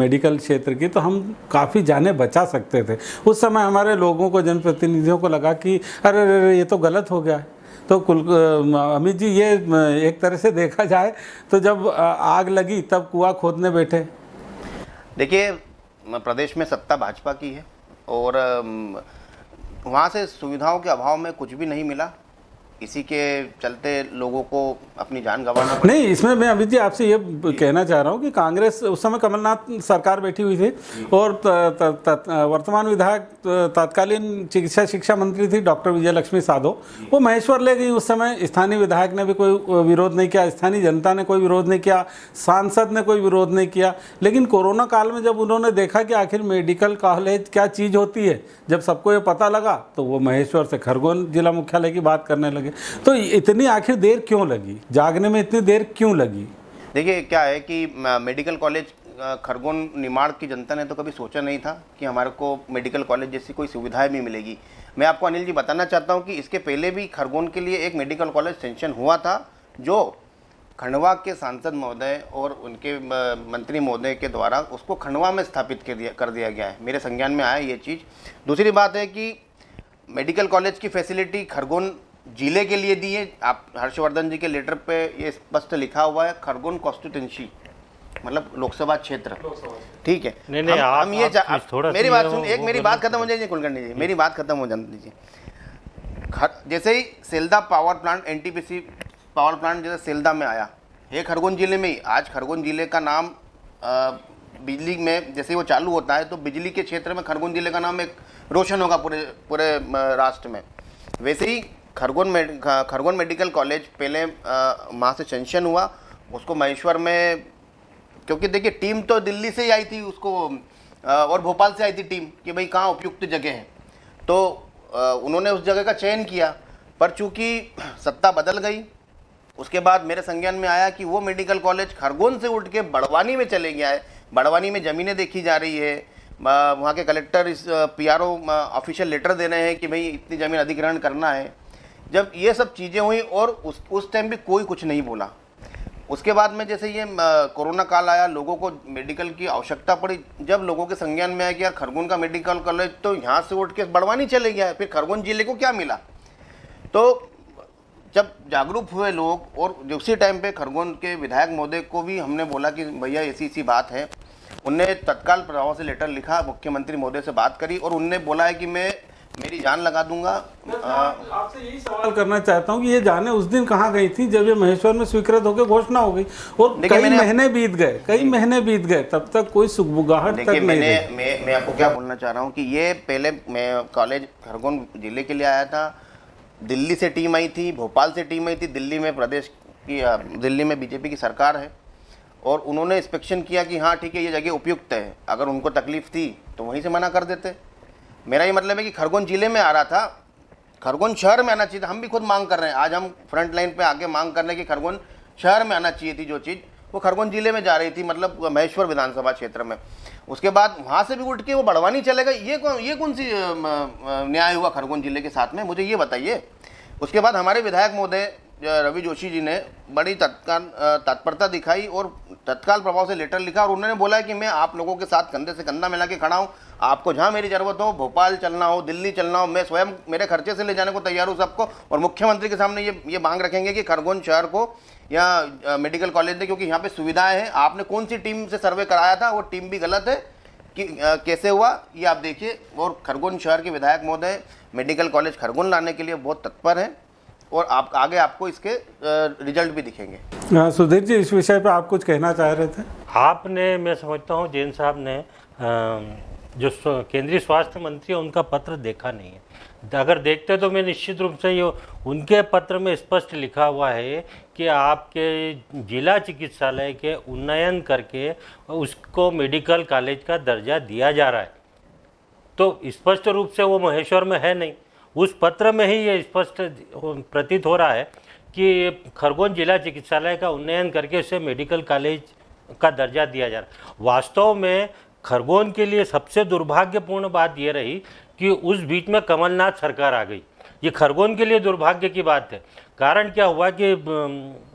मेडिकल क्षेत्र की तो हम काफ़ी जाने बचा सकते थे उस समय हमारे लोगों को जनप्रतिनिधियों को लगा कि अरे अरे ये तो गलत हो गया तो कुल अमित जी ये एक तरह से देखा जाए तो जब आग लगी तब कुआ खोदने बैठे देखिए प्रदेश में सत्ता भाजपा की है और वहाँ से सुविधाओं के अभाव में कुछ भी नहीं मिला इसी के चलते लोगों को अपनी जान गंवाना नहीं इसमें मैं अमित जी आपसे ये कहना चाह रहा हूँ कि कांग्रेस उस समय कमलनाथ सरकार बैठी हुई थी और वर्तमान विधायक तत्कालीन चिकित्सा शिक्षा मंत्री थी डॉक्टर विजय लक्ष्मी साधो वो महेश्वर ले गई उस समय स्थानीय विधायक ने भी कोई विरोध नहीं किया स्थानीय जनता ने कोई विरोध नहीं किया सांसद ने कोई विरोध नहीं किया लेकिन कोरोना काल में जब उन्होंने देखा कि आखिर मेडिकल कॉलेज क्या चीज़ होती है जब सबको ये पता लगा तो वो महेश्वर से खरगोन जिला मुख्यालय की बात करने लगे तो इतनी आखिर देर क्यों लगी जागने में इतनी देर क्यों लगी देखिए क्या है कि मेडिकल कॉलेज खरगोन निमाड़ की जनता ने तो कभी सोचा नहीं था कि हमारे को मेडिकल कॉलेज जैसी कोई सुविधाएं भी मिलेगी मैं आपको अनिल जी बताना चाहता हूं कि इसके पहले भी खरगोन के लिए एक मेडिकल कॉलेज सेंशन हुआ था जो खंडवा के सांसद महोदय और उनके मंत्री महोदय के द्वारा उसको खंडवा में स्थापित कर दिया कर दिया गया है मेरे संज्ञान में आया ये चीज़ दूसरी बात है कि मेडिकल कॉलेज की फैसिलिटी खरगोन जिले के लिए दिए आप हर्षवर्धन जी के लेटर पे ये स्पष्ट लिखा हुआ है खरगोन कॉन्स्टिट्यूंसी मतलब लोकसभा क्षेत्र ठीक है नहीं नहीं हम, आप, हम ये आप, थोड़ा मेरी बात सुन एक मेरी बात खत्म हो जाए कुलकर्णी जी हम्म। मेरी बात खत्म हो जाने दीजिए जैसे ही Selda power plant NTPC power plant जैसे सेलदा में आया ये खरगोन जिले में ही आज खरगोन जिले का नाम बिजली में जैसे वो चालू होता है तो बिजली के क्षेत्र में खरगोन जिले का नाम एक रोशन होगा पूरे पूरे राष्ट्र में वैसे ही Khargone med Khargone medical college पहले वहाँ से सेंशन हुआ उसको महेश्वर में क्योंकि देखिए टीम तो दिल्ली से ही आई थी उसको आ, और भोपाल से आई थी टीम कि भाई कहाँ उपयुक्त जगह है तो आ, उन्होंने उस जगह का चयन किया पर चूँकि सत्ता बदल गई उसके बाद मेरे संज्ञान में आया कि वो मेडिकल कॉलेज खरगोन से उठ के बड़वानी में चले गया है बड़वानी में ज़मीनें देखी जा रही है वहाँ के कलेक्टर इस आर ऑफिशियल लेटर दे रहे हैं कि भाई इतनी ज़मीन अधिग्रहण करना है जब ये सब चीज़ें हुई और उस उस टाइम भी कोई कुछ नहीं बोला उसके बाद में जैसे ये कोरोना काल आया लोगों को मेडिकल की आवश्यकता पड़ी जब लोगों के संज्ञान में आया कि यार खरगोन का मेडिकल कॉलेज तो यहाँ से उठ के बड़वानी चले गया है फिर खरगोन ज़िले को क्या मिला तो जब जागरूक हुए लोग और उसी टाइम पे खरगोन के विधायक महोदय को भी हमने बोला कि भैया ऐसी ऐसी बात है उनने तत्काल प्रभाव से लेटर लिखा मुख्यमंत्री महोदय से बात करी और उनने बोला है कि मैं मेरी जान लगा दूंगा आपसे यही सवाल करना चाहता हूँ कि ये जाने उस दिन कहाँ गई थी जब ये महेश्वर में स्वीकृत होकर घोषणा हो गई और कई महीने बीत गए कई महीने बीत गए तब तक कोई सुखबुगाहट तक मैंने नहीं मैं, मैं आपको क्या बोलना चाह रहा हूँ कि ये पहले मैं कॉलेज खरगोन जिले के लिए आया था दिल्ली से टीम आई थी भोपाल से टीम आई थी दिल्ली में प्रदेश की दिल्ली में बीजेपी की सरकार है और उन्होंने इंस्पेक्शन किया कि हाँ ठीक है ये जगह उपयुक्त है अगर उनको तकलीफ थी तो वहीं से मना कर देते मेरा ये मतलब है कि खरगोन ज़िले में आ रहा था खरगोन शहर में आना चाहिए था हम भी खुद मांग कर रहे हैं आज हम फ्रंट लाइन पे आके मांग कर रहे हैं कि खरगोन शहर में आना चाहिए थी जो चीज़ वो खरगोन ज़िले में जा रही थी मतलब महेश्वर विधानसभा क्षेत्र में उसके बाद वहाँ से भी उठ के वो बड़वानी चले गए ये कौन ये कौन सी न्याय हुआ खरगोन ज़िले के साथ में मुझे ये बताइए उसके बाद हमारे विधायक महोदय रवि जोशी जी ने बड़ी तत्काल तत्परता दिखाई और तत्काल प्रभाव से लेटर लिखा और उन्होंने बोला कि मैं आप लोगों के साथ कंधे से कंधा मिला के खड़ा हूँ आपको जहाँ मेरी ज़रूरत हो भोपाल चलना हो दिल्ली चलना हो मैं स्वयं मेरे खर्चे से ले जाने को तैयार हूँ सबको और मुख्यमंत्री के सामने ये ये मांग रखेंगे कि खरगोन शहर को या मेडिकल कॉलेज दें क्योंकि यहाँ पे सुविधाएं हैं आपने कौन सी टीम से सर्वे कराया था वो टीम भी गलत है कि आ, कैसे हुआ ये आप देखिए और खरगोन शहर के विधायक महोदय मेडिकल कॉलेज खरगोन लाने के लिए बहुत तत्पर हैं और आप आगे आपको इसके रिजल्ट भी दिखेंगे सुधीर जी इस विषय पर आप कुछ कहना चाह रहे थे आपने मैं समझता हूँ जैन साहब ने आ, जो केंद्रीय स्वास्थ्य मंत्री है उनका पत्र देखा नहीं है अगर देखते तो मैं निश्चित रूप से ये उनके पत्र में स्पष्ट लिखा हुआ है कि आपके जिला चिकित्सालय के उन्नयन करके उसको मेडिकल कॉलेज का दर्जा दिया जा रहा है तो स्पष्ट रूप से वो महेश्वर में है नहीं उस पत्र में ही ये स्पष्ट प्रतीत हो रहा है कि खरगोन जिला चिकित्सालय का उन्नयन करके उसे मेडिकल कॉलेज का दर्जा दिया जा रहा है वास्तव में खरगोन के लिए सबसे दुर्भाग्यपूर्ण बात यह रही कि उस बीच में कमलनाथ सरकार आ गई ये खरगोन के लिए दुर्भाग्य की बात है कारण क्या हुआ कि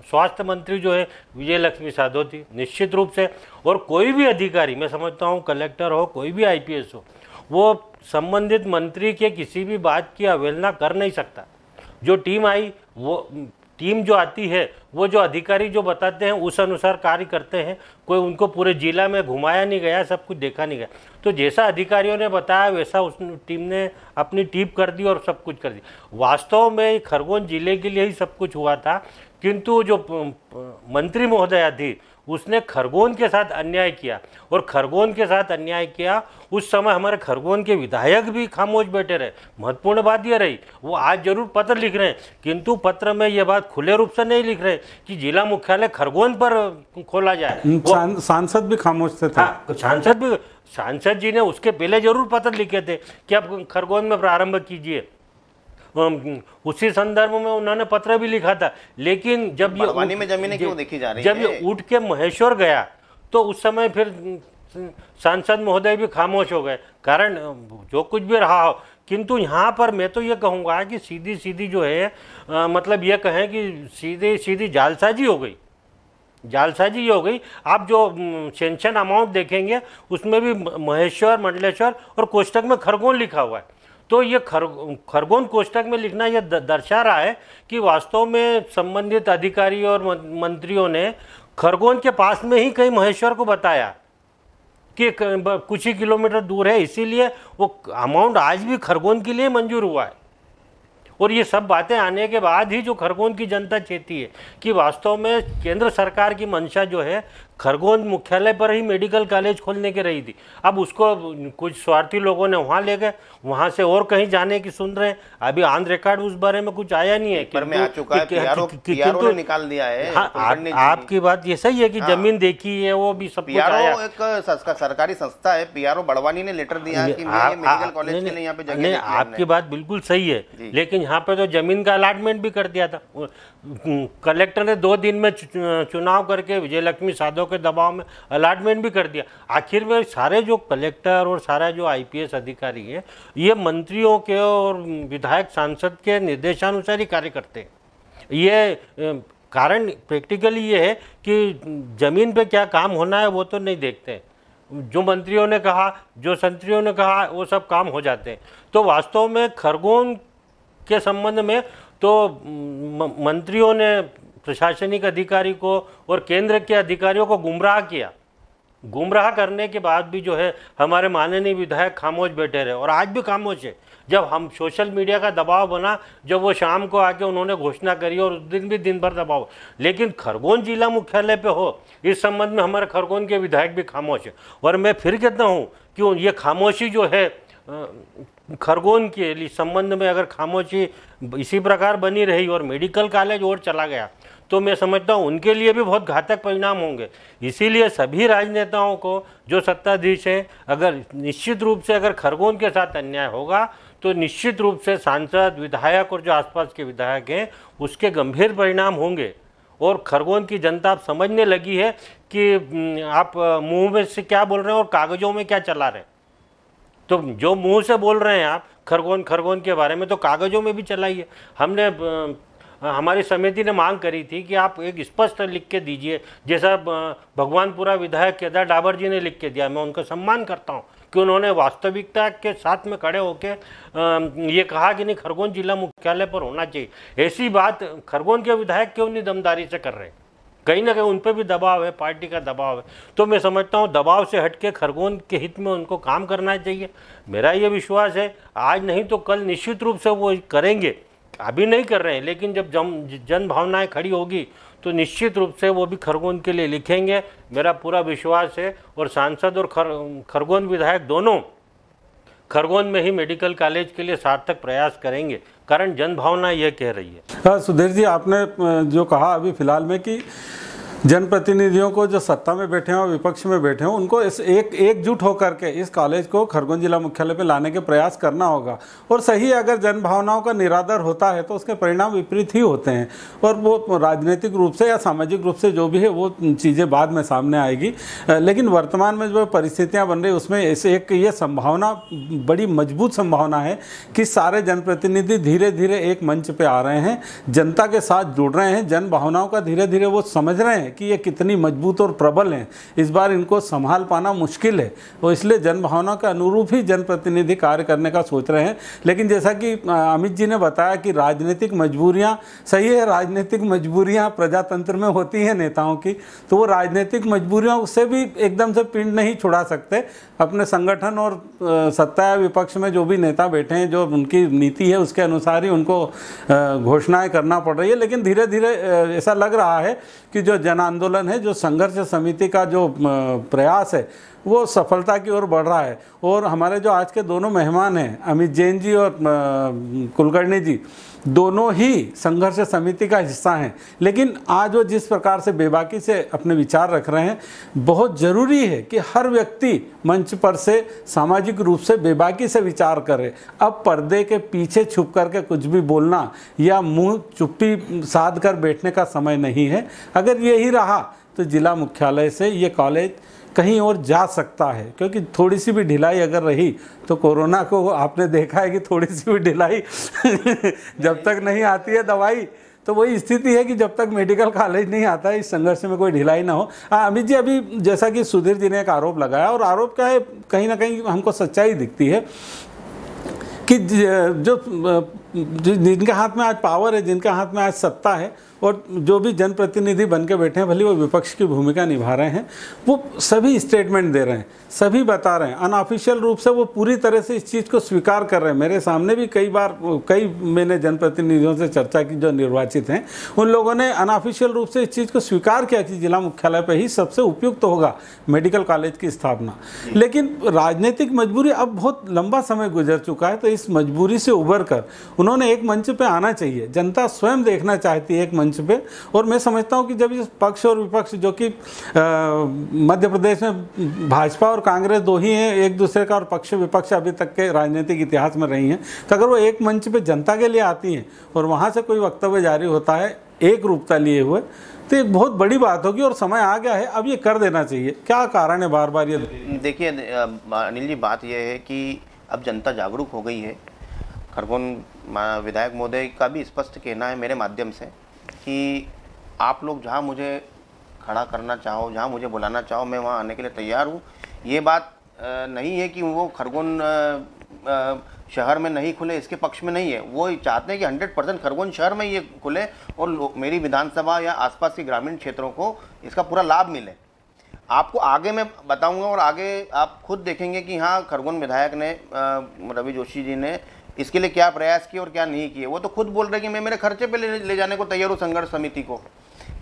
स्वास्थ्य मंत्री जो है विजय लक्ष्मी साधो थी निश्चित रूप से और कोई भी अधिकारी मैं समझता हूँ कलेक्टर हो कोई भी आईपीएस हो वो संबंधित मंत्री के किसी भी बात की अवहेलना कर नहीं सकता जो टीम आई वो टीम जो आती है वो जो अधिकारी जो बताते हैं उस अनुसार कार्य करते हैं कोई उनको पूरे जिला में घुमाया नहीं गया सब कुछ देखा नहीं गया तो जैसा अधिकारियों ने बताया वैसा उस टीम ने अपनी टीप कर दी और सब कुछ कर दी वास्तव में खरगोन जिले के लिए ही सब कुछ हुआ था किंतु जो मंत्री महोदया थी उसने खरगोन के साथ अन्याय किया और खरगोन के साथ अन्याय किया उस समय हमारे खरगोन के विधायक भी खामोश बैठे रहे महत्वपूर्ण बात यह रही वो आज जरूर पत्र लिख रहे हैं किंतु पत्र में यह बात खुले रूप से नहीं लिख रहे कि जिला मुख्यालय खरगोन पर खोला जाए सांसद भी खामोश थे हाँ, सांसद भी सांसद जी ने उसके पहले जरूर पत्र लिखे थे कि आप खरगोन में प्रारंभ कीजिए उसी संदर्भ में उन्होंने पत्र भी लिखा था लेकिन जब ये उट, में जमीनें क्यों देखी जा रही जब ये उठ के महेश्वर गया तो उस समय फिर सांसद महोदय भी खामोश हो गए कारण जो कुछ भी रहा हो किंतु यहाँ पर मैं तो ये कहूँगा कि सीधी सीधी जो है आ, मतलब ये कहें कि सीधे सीधी जालसाजी हो गई जालसाजी ये हो गई आप जो सेंशन अमाउंट देखेंगे उसमें भी महेश्वर मंडलेश्वर और कोष्टक में खरगोन लिखा हुआ है तो ये खर खरगोन कोष्टक में लिखना यह दर्शा रहा है कि वास्तव में संबंधित अधिकारी और मंत्रियों ने खरगोन के पास में ही कहीं महेश्वर को बताया कि कुछ ही किलोमीटर दूर है इसीलिए वो अमाउंट आज भी खरगोन के लिए मंजूर हुआ है और ये सब बातें आने के बाद ही जो खरगोन की जनता चेती है कि वास्तव में केंद्र सरकार की मंशा जो है खरगोन मुख्यालय पर ही मेडिकल कॉलेज खोलने की रही थी अब उसको कुछ स्वार्थी लोगों ने वहाँ ले गए वहाँ से और कहीं जाने की सुन रहे हैं अभी ऑन रिकॉर्ड उस बारे में कुछ आया नहीं है पर में आ चुका कि, है कि, कि, कि, कि, ने निकाल दिया है हाँ, तो आ, आपकी बात ये सही है कि हाँ, जमीन देखी है वो भी सब पीआरओ एक सरकारी संस्था है पी बड़वानी ने लेटर दिया है मेडिकल आपकी बात बिल्कुल सही है लेकिन यहाँ पे तो जमीन का अलाटमेंट भी कर दिया था कलेक्टर ने दो दिन में चुनाव करके विजयलक्ष्मी साधो के दबाव में अलाटमेंट भी कर दिया आखिर में सारे जो कलेक्टर और सारा जो आईपीएस अधिकारी है ये मंत्रियों के और विधायक सांसद के निर्देशानुसार ही कार्य करते हैं ये कारण प्रैक्टिकली ये है कि ज़मीन पे क्या काम होना है वो तो नहीं देखते जो मंत्रियों ने कहा जो संतरियों ने कहा वो सब काम हो जाते हैं तो वास्तव में खरगोन के संबंध में तो मंत्रियों ने प्रशासनिक अधिकारी को और केंद्र के अधिकारियों को गुमराह किया गुमराह करने के बाद भी जो है हमारे माननीय विधायक खामोश बैठे रहे और आज भी खामोश है जब हम सोशल मीडिया का दबाव बना जब वो शाम को आके उन्होंने घोषणा करी और उस दिन भी दिन भर दबाव लेकिन खरगोन जिला मुख्यालय पे हो इस संबंध में हमारे खरगोन के विधायक भी खामोश है और मैं फिर कहता हूँ कि ये खामोशी जो है खरगोन के संबंध में अगर खामोशी इसी प्रकार बनी रही और मेडिकल कॉलेज और चला गया तो मैं समझता हूँ उनके लिए भी बहुत घातक परिणाम होंगे इसीलिए सभी राजनेताओं को जो सत्ताधीश हैं अगर निश्चित रूप से अगर खरगोन के साथ अन्याय होगा तो निश्चित रूप से सांसद विधायक और जो आसपास के विधायक हैं उसके गंभीर परिणाम होंगे और खरगोन की जनता अब समझने लगी है कि आप मुंह में से क्या बोल रहे हैं और कागजों में क्या चला रहे हैं तो जो मुंह से बोल रहे हैं आप खरगोन खरगोन के बारे में तो कागज़ों में भी चलाइए हमने हमारी समिति ने मांग करी थी कि आप एक स्पष्ट लिख के दीजिए जैसा भगवानपुरा विधायक केदार डाबर जी ने लिख के दिया मैं उनका सम्मान करता हूँ कि उन्होंने वास्तविकता के साथ में खड़े होकर ये कहा कि नहीं खरगोन जिला मुख्यालय पर होना चाहिए ऐसी बात खरगोन के विधायक क्यों नहीं दमदारी से कर रहे हैं कहीं ना कहीं उन पर भी दबाव है पार्टी का दबाव है तो मैं समझता हूँ दबाव से हट के खरगोन के हित में उनको काम करना चाहिए मेरा ये विश्वास है आज नहीं तो कल निश्चित रूप से वो करेंगे अभी नहीं कर रहे हैं लेकिन जब जम जन भावनाएँ खड़ी होगी तो निश्चित रूप से वो भी खरगोन के लिए लिखेंगे मेरा पूरा विश्वास है और सांसद और खर खरगोन विधायक दोनों खरगोन में ही मेडिकल कॉलेज के लिए सार्थक प्रयास करेंगे कारण जनभावना यह कह रही है हाँ, सुधीर जी आपने जो कहा अभी फिलहाल में कि जनप्रतिनिधियों को जो सत्ता में बैठे हों विपक्ष में बैठे हों उनको इस एक एकजुट होकर के इस कॉलेज को खरगोन जिला मुख्यालय पर लाने के प्रयास करना होगा और सही अगर जन भावनाओं का निरादर होता है तो उसके परिणाम विपरीत ही होते हैं और वो राजनीतिक रूप से या सामाजिक रूप से जो भी है वो चीज़ें बाद में सामने आएगी लेकिन वर्तमान में जो परिस्थितियाँ बन रही उसमें इस एक ये संभावना बड़ी मजबूत संभावना है कि सारे जनप्रतिनिधि धीरे धीरे एक मंच पर आ रहे हैं जनता के साथ जुड़ रहे हैं जन भावनाओं का धीरे धीरे वो समझ रहे हैं हैं कि ये कितनी मजबूत और प्रबल हैं इस बार इनको संभाल पाना मुश्किल है और इसलिए जनभावना के अनुरूप ही जनप्रतिनिधि कार्य करने का सोच रहे हैं लेकिन जैसा कि अमित जी ने बताया कि राजनीतिक मजबूरियाँ सही है राजनीतिक मजबूरियाँ प्रजातंत्र में होती हैं नेताओं की तो वो राजनीतिक मजबूरियों उससे भी एकदम से पिंड नहीं छुड़ा सकते अपने संगठन और सत्ता या विपक्ष में जो भी नेता बैठे हैं जो उनकी नीति है उसके अनुसार ही उनको घोषणाएं करना पड़ रही है लेकिन धीरे धीरे ऐसा लग रहा है कि जो जन जन आंदोलन है जो संघर्ष समिति का जो प्रयास है वो सफलता की ओर बढ़ रहा है और हमारे जो आज के दोनों मेहमान हैं अमित जैन जी और कुलकर्णी जी दोनों ही संघर्ष समिति का हिस्सा हैं लेकिन आज वो जिस प्रकार से बेबाकी से अपने विचार रख रहे हैं बहुत ज़रूरी है कि हर व्यक्ति मंच पर से सामाजिक रूप से बेबाकी से विचार करे अब पर्दे के पीछे छुप करके कुछ भी बोलना या मुंह चुप्पी साध कर बैठने का समय नहीं है अगर यही रहा तो जिला मुख्यालय से ये कॉलेज कहीं और जा सकता है क्योंकि थोड़ी सी भी ढिलाई अगर रही तो कोरोना को आपने देखा है कि थोड़ी सी भी ढिलाई जब तक नहीं आती है दवाई तो वही स्थिति है कि जब तक मेडिकल कॉलेज नहीं आता है इस संघर्ष में कोई ढिलाई ना हो हाँ अमित जी अभी जैसा कि सुधीर जी ने एक आरोप लगाया और आरोप क्या है कहीं ना कहीं हमको सच्चाई दिखती है कि जो जिनके हाथ में आज पावर है जिनके हाथ में आज सत्ता है और जो भी जनप्रतिनिधि बन के बैठे हैं भले वो विपक्ष की भूमिका निभा रहे हैं वो सभी स्टेटमेंट दे रहे हैं सभी बता रहे हैं अनऑफिशियल रूप से वो पूरी तरह से इस चीज़ को स्वीकार कर रहे हैं मेरे सामने भी कई बार कई मैंने जनप्रतिनिधियों से चर्चा की जो निर्वाचित हैं उन लोगों ने अनऑफिशियल रूप से इस चीज़ को स्वीकार किया कि जिला मुख्यालय पर ही सबसे उपयुक्त तो होगा मेडिकल कॉलेज की स्थापना लेकिन राजनीतिक मजबूरी अब बहुत लंबा समय गुजर चुका है तो इस मजबूरी से उभर कर उन्होंने एक मंच पर आना चाहिए जनता स्वयं देखना चाहती है एक मंच पर और मैं समझता हूँ कि जब इस पक्ष और विपक्ष जो कि मध्य प्रदेश में भाजपा और और कांग्रेस दो ही हैं एक दूसरे का और पक्ष विपक्ष अभी तक के राजनीतिक इतिहास में रही हैं तो अगर वो एक मंच पे जनता के लिए आती हैं और वहाँ से कोई वक्तव्य जारी होता है एक रूपता लिए हुए तो एक बहुत बड़ी बात होगी और समय आ गया है अब ये कर देना चाहिए क्या कारण है बार बार ये देखिए अनिल जी बात यह है कि अब जनता जागरूक हो गई है खरगोन विधायक महोदय का भी स्पष्ट कहना है मेरे माध्यम से कि आप लोग जहाँ मुझे खड़ा करना चाहो जहाँ मुझे बुलाना चाहो मैं वहाँ आने के लिए तैयार हूँ ये बात नहीं है कि वो खरगोन शहर में नहीं खुले इसके पक्ष में नहीं है वो चाहते हैं कि 100 परसेंट खरगोन शहर में ये खुले और मेरी विधानसभा या आसपास के ग्रामीण क्षेत्रों को इसका पूरा लाभ मिले आपको आगे मैं बताऊंगा और आगे आप खुद देखेंगे कि हाँ खरगोन विधायक ने रवि जोशी जी ने इसके लिए क्या प्रयास किए और क्या नहीं किए वो तो खुद बोल रहे कि मैं मेरे खर्चे पर ले, ले जाने को तैयार हूँ संघर्ष समिति को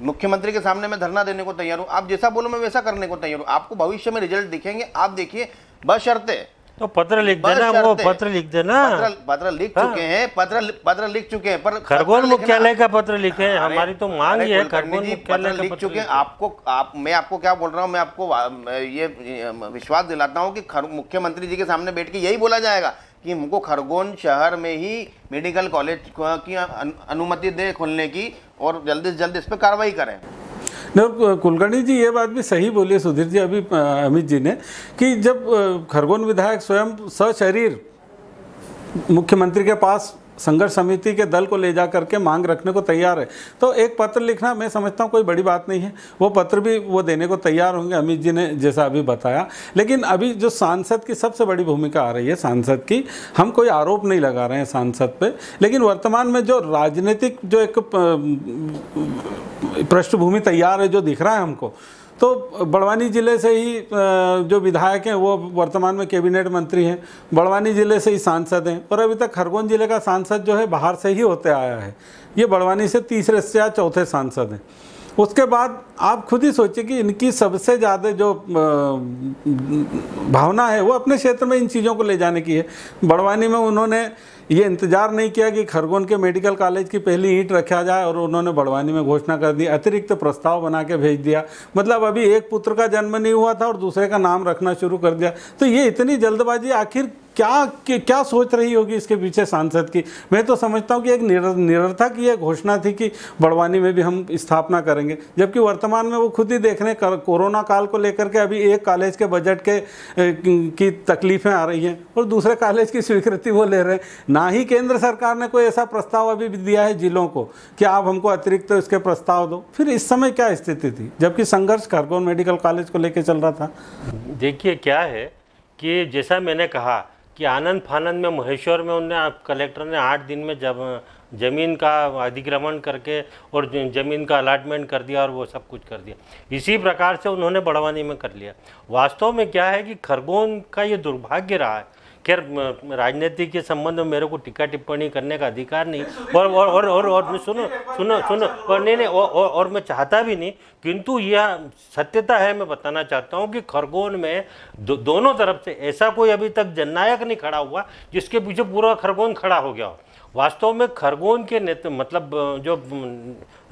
मुख्यमंत्री के सामने मैं धरना देने को तैयार हूँ आप जैसा बोलो मैं वैसा करने को तैयार हूँ आपको भविष्य में रिजल्ट दिखेंगे आप देखिए बशर्ते तो पत्र लिख देना वो पत्र लिख देना पत्र, पत्र लिख हाँ। चुके हैं पत्र पत्र लिख चुके हैं पर खरगोन मुख्यालय का पत्र लिखे हैं हमारी तो मांग ही है खरगोन पत्र लिख चुके हैं आपको आप मैं आपको क्या बोल रहा हूँ मैं आपको ये विश्वास दिलाता हूँ कि मुख्यमंत्री जी के सामने बैठ के यही बोला जाएगा कि हमको खरगोन शहर में ही मेडिकल कॉलेज की अनुमति दे खोलने की और जल्दी से जल्द इस पर कार्रवाई करें कुलकर्णी जी ये बात भी सही बोली सुधीर जी अभी अमित जी ने कि जब खरगोन विधायक स्वयं सशरीर मुख्यमंत्री के पास संघर्ष समिति के दल को ले जा करके मांग रखने को तैयार है तो एक पत्र लिखना मैं समझता हूँ कोई बड़ी बात नहीं है वो पत्र भी वो देने को तैयार होंगे अमित जी ने जैसा अभी बताया लेकिन अभी जो सांसद की सबसे बड़ी भूमिका आ रही है सांसद की हम कोई आरोप नहीं लगा रहे हैं सांसद पे लेकिन वर्तमान में जो राजनीतिक जो एक पृष्ठभूमि तैयार है जो दिख रहा है हमको तो बड़वानी ज़िले से ही जो विधायक हैं वो वर्तमान में कैबिनेट मंत्री हैं बड़वानी ज़िले से ही सांसद हैं और अभी तक खरगोन ज़िले का सांसद जो है बाहर से ही होते आया है ये बड़वानी से तीसरे से या चौथे सांसद हैं उसके बाद आप खुद ही सोचिए कि इनकी सबसे ज़्यादा जो भावना है वो अपने क्षेत्र में इन चीज़ों को ले जाने की है बड़वानी में उन्होंने ये इंतजार नहीं किया कि खरगोन के मेडिकल कॉलेज की पहली ईंट रखा जाए और उन्होंने बड़वानी में घोषणा कर दी अतिरिक्त तो प्रस्ताव बना के भेज दिया मतलब अभी एक पुत्र का जन्म नहीं हुआ था और दूसरे का नाम रखना शुरू कर दिया तो ये इतनी जल्दबाजी आखिर क्या क्या सोच रही होगी इसके पीछे सांसद की मैं तो समझता हूँ कि एक निर, निरर्थक ये घोषणा थी कि बड़वानी में भी हम स्थापना करेंगे जबकि वर्तमान में वो खुद ही देख रहे हैं कोरोना काल को लेकर के अभी एक कॉलेज के बजट के की तकलीफ़ें आ रही हैं और दूसरे कॉलेज की स्वीकृति वो ले रहे हैं ना ही केंद्र सरकार ने कोई ऐसा प्रस्ताव अभी दिया है जिलों को कि आप हमको अतिरिक्त तो इसके प्रस्ताव दो फिर इस समय क्या स्थिति थी जबकि संघर्ष खरगोन मेडिकल कॉलेज को लेकर चल रहा था देखिए क्या है कि जैसा मैंने कहा कि आनंद फानंद में महेश्वर में उन्हें कलेक्टर ने आठ दिन में जब जमीन का अधिक्रमण करके और जमीन का अलाटमेंट कर दिया और वो सब कुछ कर दिया इसी प्रकार से उन्होंने बड़वानी में कर लिया वास्तव में क्या है कि खरगोन का ये दुर्भाग्य रहा है खैर राजनीति के संबंध में मेरे को टिक्का टिप्पणी करने का अधिकार नहीं और और और और, और सुनो सुनो सुनो और नहीं नहीं और, और, और मैं चाहता भी नहीं किंतु यह सत्यता है मैं बताना चाहता हूँ कि खरगोन में दो, दोनों तरफ से ऐसा कोई अभी तक जननायक नहीं खड़ा हुआ जिसके पीछे पूरा खरगोन खड़ा हो गया हो वास्तव में खरगोन के नेता मतलब जो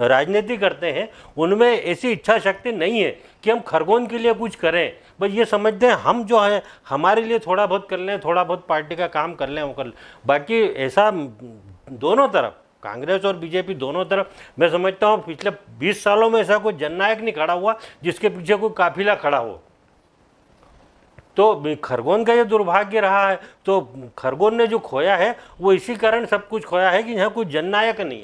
राजनीति करते हैं उनमें ऐसी इच्छा शक्ति नहीं है कि हम खरगोन के लिए कुछ करें बस ये समझते हैं हम जो है हमारे लिए थोड़ा बहुत कर लें थोड़ा बहुत पार्टी का काम कर लें वो कर लें बाकी ऐसा दोनों तरफ कांग्रेस और बीजेपी दोनों तरफ मैं समझता हूँ पिछले 20 सालों में ऐसा कोई जननायक नहीं खड़ा हुआ जिसके पीछे कोई काफिला खड़ा हो तो खरगोन का ये दुर्भाग्य रहा है तो खरगोन ने जो खोया है वो इसी कारण सब कुछ खोया है कि यहाँ कुछ जननायक नहीं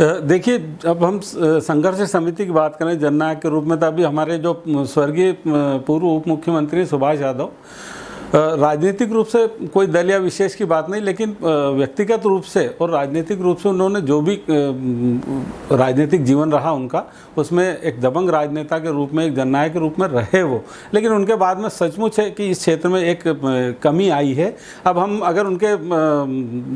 है देखिए अब हम संघर्ष समिति की बात करें जननायक के रूप में तो अभी हमारे जो स्वर्गीय पूर्व उप मुख्यमंत्री सुभाष यादव राजनीतिक रूप से कोई दल या विशेष की बात नहीं लेकिन व्यक्तिगत रूप से और राजनीतिक रूप से उन्होंने जो भी राजनीतिक जीवन रहा उनका उसमें एक दबंग राजनेता के रूप में एक जननायक के रूप में रहे वो लेकिन उनके बाद में सचमुच है कि इस क्षेत्र में एक कमी आई है अब हम अगर उनके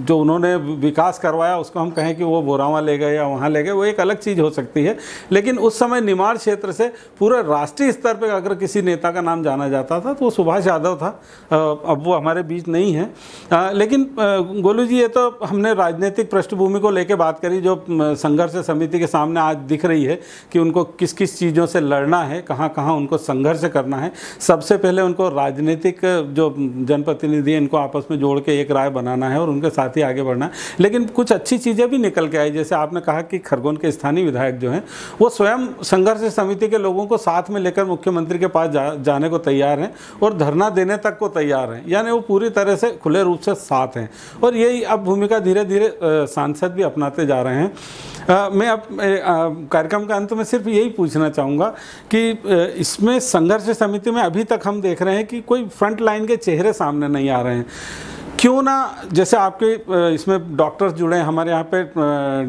जो उन्होंने विकास करवाया उसको हम कहें कि वो बोरावा ले गए या वहाँ ले गए वो एक अलग चीज़ हो सकती है लेकिन उस समय निमाड़ क्षेत्र से पूरे राष्ट्रीय स्तर पर अगर किसी नेता का नाम जाना जाता था तो वो सुभाष यादव था अब वो हमारे बीच नहीं है लेकिन गोलू जी ये तो हमने राजनीतिक पृष्ठभूमि को लेकर बात करी जो संघर्ष समिति के सामने आज दिख रही है कि उनको किस किस चीज़ों से लड़ना है कहाँ कहाँ उनको संघर्ष करना है सबसे पहले उनको राजनीतिक जो जनप्रतिनिधि हैं इनको आपस में जोड़ के एक राय बनाना है और उनके साथ ही आगे बढ़ना है लेकिन कुछ अच्छी चीज़ें भी निकल के आई जैसे आपने कहा कि खरगोन के स्थानीय विधायक जो हैं वो स्वयं संघर्ष समिति के लोगों को साथ में लेकर मुख्यमंत्री के पास जा, जाने को तैयार हैं और धरना देने तक को तैयार हैं यानी वो पूरी तरह से खुले रूप से साथ हैं और यही अब भूमिका धीरे धीरे सांसद भी अपनाते जा रहे हैं आ, मैं अब कार्यक्रम के अंत में सिर्फ यही पूछना चाहूँगा कि इसमें संघर्ष समिति में अभी तक हम देख रहे हैं कि कोई फ्रंट लाइन के चेहरे सामने नहीं आ रहे हैं क्यों ना जैसे आपके इसमें डॉक्टर्स जुड़े हैं हमारे यहाँ पे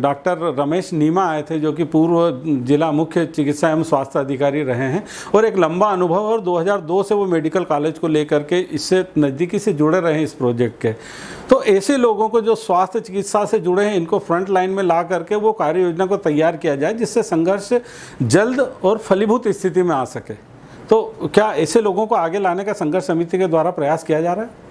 डॉक्टर रमेश नीमा आए थे जो कि पूर्व जिला मुख्य चिकित्सा एवं स्वास्थ्य अधिकारी रहे हैं और एक लंबा अनुभव और 2002 से वो मेडिकल कॉलेज को लेकर के इससे नज़दीकी से जुड़े रहे हैं इस प्रोजेक्ट के तो ऐसे लोगों को जो स्वास्थ्य चिकित्सा से जुड़े हैं इनको फ्रंट लाइन में ला करके वो कार्य योजना को तैयार किया जाए जिससे संघर्ष जल्द और फलीभूत स्थिति में आ सके तो क्या ऐसे लोगों को आगे लाने का संघर्ष समिति के द्वारा प्रयास किया जा रहा है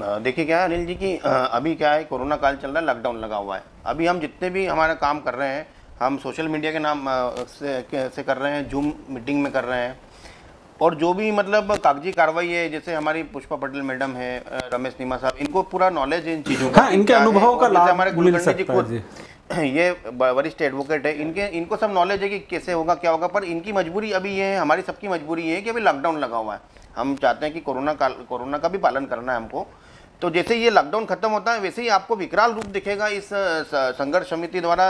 देखिए क्या है अनिल जी की अभी क्या है कोरोना काल चल रहा है लॉकडाउन लगा हुआ है अभी हम जितने भी हमारा काम कर रहे हैं हम सोशल मीडिया के नाम से, से कर रहे हैं जूम मीटिंग में कर रहे हैं और जो भी मतलब कागजी कार्रवाई है जैसे हमारी पुष्पा पटेल मैडम है रमेश नीमा साहब इनको पूरा नॉलेज हाँ, है इन चीज़ों का इनके अनुभव का लाभ हमारे जी ये वरिष्ठ एडवोकेट है इनके इनको सब नॉलेज है कि कैसे होगा क्या होगा पर इनकी मजबूरी अभी ये है हमारी सबकी मजबूरी ये है कि अभी लॉकडाउन लगा हुआ है हम चाहते हैं कि कोरोना काल कोरोना का भी पालन करना है हमको तो जैसे ये लॉकडाउन खत्म होता है वैसे ही आपको विकराल रूप दिखेगा इस संघर्ष समिति द्वारा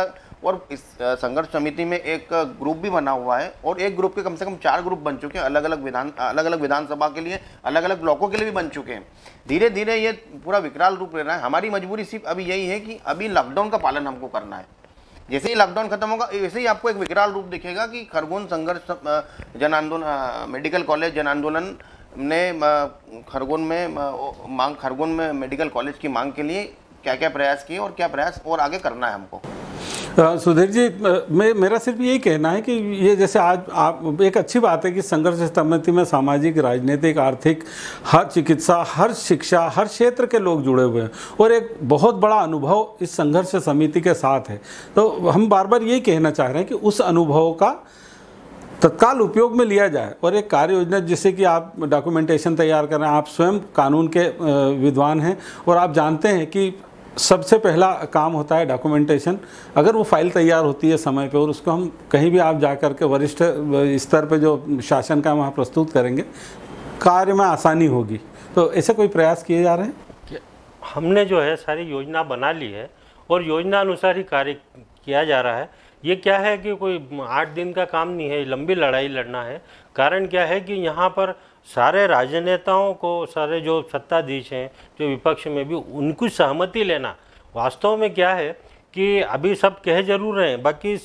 और इस संघर्ष समिति में एक ग्रुप भी बना हुआ है और एक ग्रुप के कम से कम चार ग्रुप बन चुके हैं अलग अलग विधान अलग अलग विधानसभा के लिए अलग अलग ब्लॉकों के लिए भी बन चुके हैं धीरे धीरे ये पूरा विकराल रूप ले रहा है हमारी मजबूरी सिर्फ अभी यही है कि अभी लॉकडाउन का पालन हमको करना है जैसे ही लॉकडाउन खत्म होगा वैसे ही आपको एक विकराल रूप दिखेगा कि खरगोन संघर्ष जन आंदोलन मेडिकल कॉलेज जन आंदोलन ने खरगोन में मांग खरगोन में मेडिकल कॉलेज की मांग के लिए क्या क्या प्रयास किए और क्या प्रयास और आगे करना है हमको सुधीर जी मैं मेरा सिर्फ यही कहना है कि ये जैसे आज आप एक अच्छी बात है कि संघर्ष समिति में सामाजिक राजनीतिक आर्थिक हर चिकित्सा हर शिक्षा हर क्षेत्र के लोग जुड़े हुए हैं और एक बहुत बड़ा अनुभव इस संघर्ष समिति के साथ है तो हम बार बार यही कहना चाह रहे हैं कि उस अनुभव का तत्काल उपयोग में लिया जाए और एक कार्य योजना जिससे कि आप डॉक्यूमेंटेशन तैयार कर रहे हैं आप स्वयं कानून के विद्वान हैं और आप जानते हैं कि सबसे पहला काम होता है डॉक्यूमेंटेशन अगर वो फाइल तैयार होती है समय पे और उसको हम कहीं भी आप जा कर के वरिष्ठ स्तर पे जो शासन का वहाँ प्रस्तुत करेंगे कार्य में आसानी होगी तो ऐसे कोई प्रयास किए जा रहे हैं हमने जो है सारी योजना बना ली है और योजना अनुसार ही कार्य किया जा रहा है ये क्या है कि कोई आठ दिन का काम नहीं है लंबी लड़ाई लड़ना है कारण क्या है कि यहाँ पर सारे राजनेताओं को सारे जो सत्ताधीश हैं जो विपक्ष में भी उनकी सहमति लेना वास्तव में क्या है कि अभी सब कह जरूर रहे हैं बाकी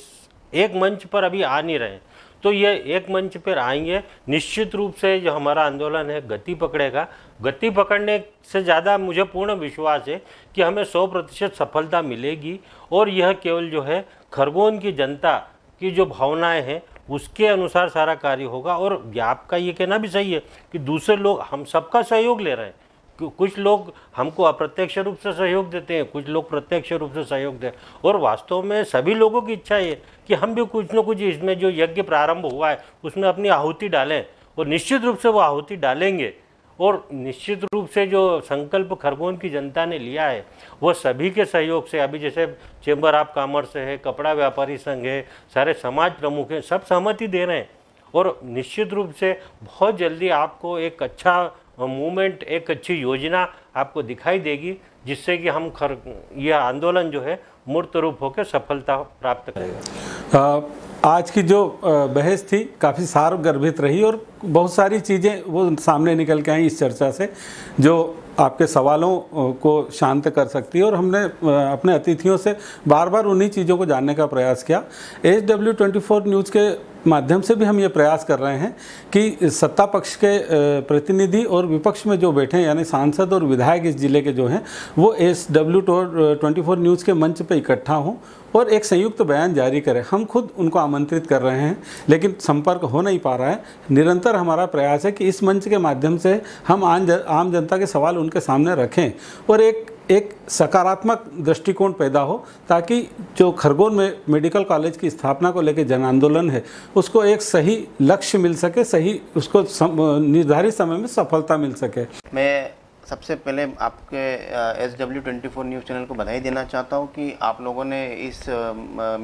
एक मंच पर अभी आ नहीं रहे तो ये एक मंच पर आएंगे निश्चित रूप से जो हमारा आंदोलन है गति पकड़ेगा गति पकड़ने से ज़्यादा मुझे पूर्ण विश्वास है कि हमें 100 प्रतिशत सफलता मिलेगी और यह केवल जो है खरगोन की जनता की जो भावनाएं हैं उसके अनुसार सारा कार्य होगा और आपका ये कहना भी सही है कि दूसरे लोग हम सबका सहयोग ले रहे हैं कुछ लोग हमको अप्रत्यक्ष रूप से सहयोग देते हैं कुछ लोग प्रत्यक्ष रूप से सहयोग दे और वास्तव में सभी लोगों की इच्छा है कि हम भी कुछ न कुछ इसमें जो यज्ञ प्रारंभ हुआ है उसमें अपनी आहुति डालें और निश्चित रूप से वो आहुति डालेंगे और निश्चित रूप से जो संकल्प खरगोन की जनता ने लिया है वो सभी के सहयोग से अभी जैसे चेंबर ऑफ कॉमर्स है कपड़ा व्यापारी संघ है सारे समाज प्रमुख हैं सब सहमति दे रहे हैं और निश्चित रूप से बहुत जल्दी आपको एक अच्छा मूवमेंट एक अच्छी योजना आपको दिखाई देगी जिससे कि हम खर यह आंदोलन जो है मूर्त रूप होकर सफलता प्राप्त करेगा आज की जो बहस थी काफ़ी सार गर्भित रही और बहुत सारी चीज़ें वो सामने निकल के आई इस चर्चा से जो आपके सवालों को शांत कर सकती है और हमने अपने अतिथियों से बार बार उन्हीं चीज़ों को जानने का प्रयास किया H W twenty four news के माध्यम से भी हम ये प्रयास कर रहे हैं कि सत्ता पक्ष के प्रतिनिधि और विपक्ष में जो बैठे हैं यानी सांसद और विधायक इस जिले के जो हैं वो S W twenty four news के मंच पर इकट्ठा हों और एक संयुक्त तो बयान जारी करें हम खुद उनको आमंत्रित कर रहे हैं लेकिन संपर्क हो नहीं पा रहा है निरंतर हमारा प्रयास है कि इस मंच के माध्यम से हम आम आम जनता के सवाल उनके सामने रखें और एक एक सकारात्मक दृष्टिकोण पैदा हो ताकि जो खरगोन में मेडिकल कॉलेज की स्थापना को लेकर जन आंदोलन है उसको एक सही लक्ष्य मिल सके सही उसको निर्धारित समय में सफलता मिल सके मैं सबसे पहले आपके S W twenty four news channel को बधाई देना चाहता हूँ कि आप लोगों ने इस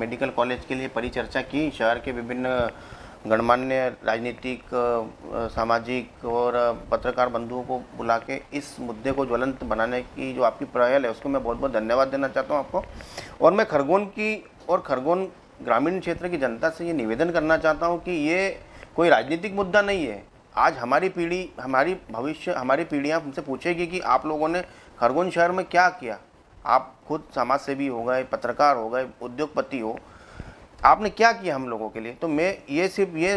मेडिकल कॉलेज के लिए परिचर्चा की शहर के विभिन्न गणमान्य राजनीतिक सामाजिक और पत्रकार बंधुओं को बुला के इस मुद्दे को ज्वलंत बनाने की जो आपकी प्रयल है उसको मैं बहुत बहुत धन्यवाद देना चाहता हूँ आपको और मैं खरगोन की और खरगोन ग्रामीण क्षेत्र की जनता से ये निवेदन करना चाहता हूँ कि ये कोई राजनीतिक मुद्दा नहीं है आज हमारी पीढ़ी हमारी भविष्य हमारी पीढ़ियाँ हमसे पूछेगी कि आप लोगों ने खरगोन शहर में क्या किया आप खुद समाज हो गए पत्रकार हो गए उद्योगपति हो आपने क्या किया हम लोगों के लिए तो मैं ये सिर्फ ये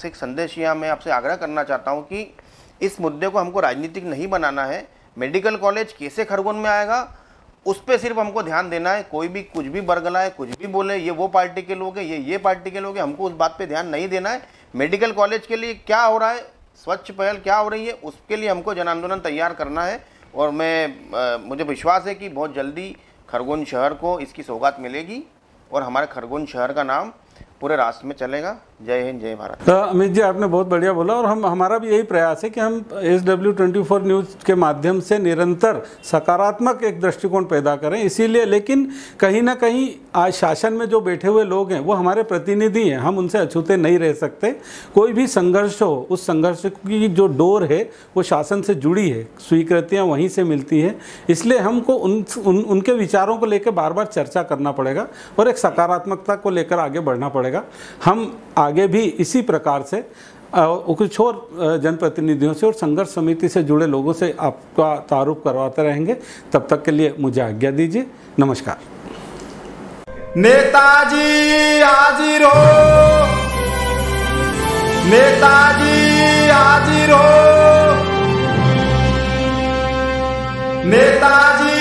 सिर्फ संदेश या मैं आपसे आग्रह करना चाहता हूँ कि इस मुद्दे को हमको राजनीतिक नहीं बनाना है मेडिकल कॉलेज कैसे खरगोन में आएगा उस पर सिर्फ हमको ध्यान देना है कोई भी कुछ भी बरगलाए कुछ भी बोले ये वो पार्टी के लोग हैं ये ये पार्टी के लोग हैं हमको उस बात पे ध्यान नहीं देना है मेडिकल कॉलेज के लिए क्या हो रहा है स्वच्छ पहल क्या हो रही है उसके लिए हमको जन आंदोलन तैयार करना है और मैं आ, मुझे विश्वास है कि बहुत जल्दी खरगोन शहर को इसकी सौगात मिलेगी और हमारे खरगोन शहर का नाम पूरे राष्ट्र में चलेगा जय हिंद जय भारत अमित जी आपने बहुत बढ़िया बोला और हम हमारा भी यही प्रयास है कि हम S W twenty four news के माध्यम से निरंतर सकारात्मक एक दृष्टिकोण पैदा करें इसीलिए लेकिन कहीं ना कहीं आज शासन में जो बैठे हुए लोग हैं वो हमारे प्रतिनिधि हैं हम उनसे अछूते नहीं रह सकते कोई भी संघर्ष हो उस संघर्ष की जो डोर है वो शासन से जुड़ी है स्वीकृतियाँ वहीं से मिलती है इसलिए हमको उन, उन उनके विचारों को लेकर बार बार चर्चा करना पड़ेगा और एक सकारात्मकता को लेकर आगे बढ़ना पड़ेगा हम आगे भी इसी प्रकार से कुछ और जनप्रतिनिधियों से और संघर्ष समिति से जुड़े लोगों से आपका तारुफ करवाते रहेंगे तब तक के लिए मुझे आज्ञा दीजिए नमस्कार नेताजी हाजिर हो नेताजी हाजिर हो नेताजी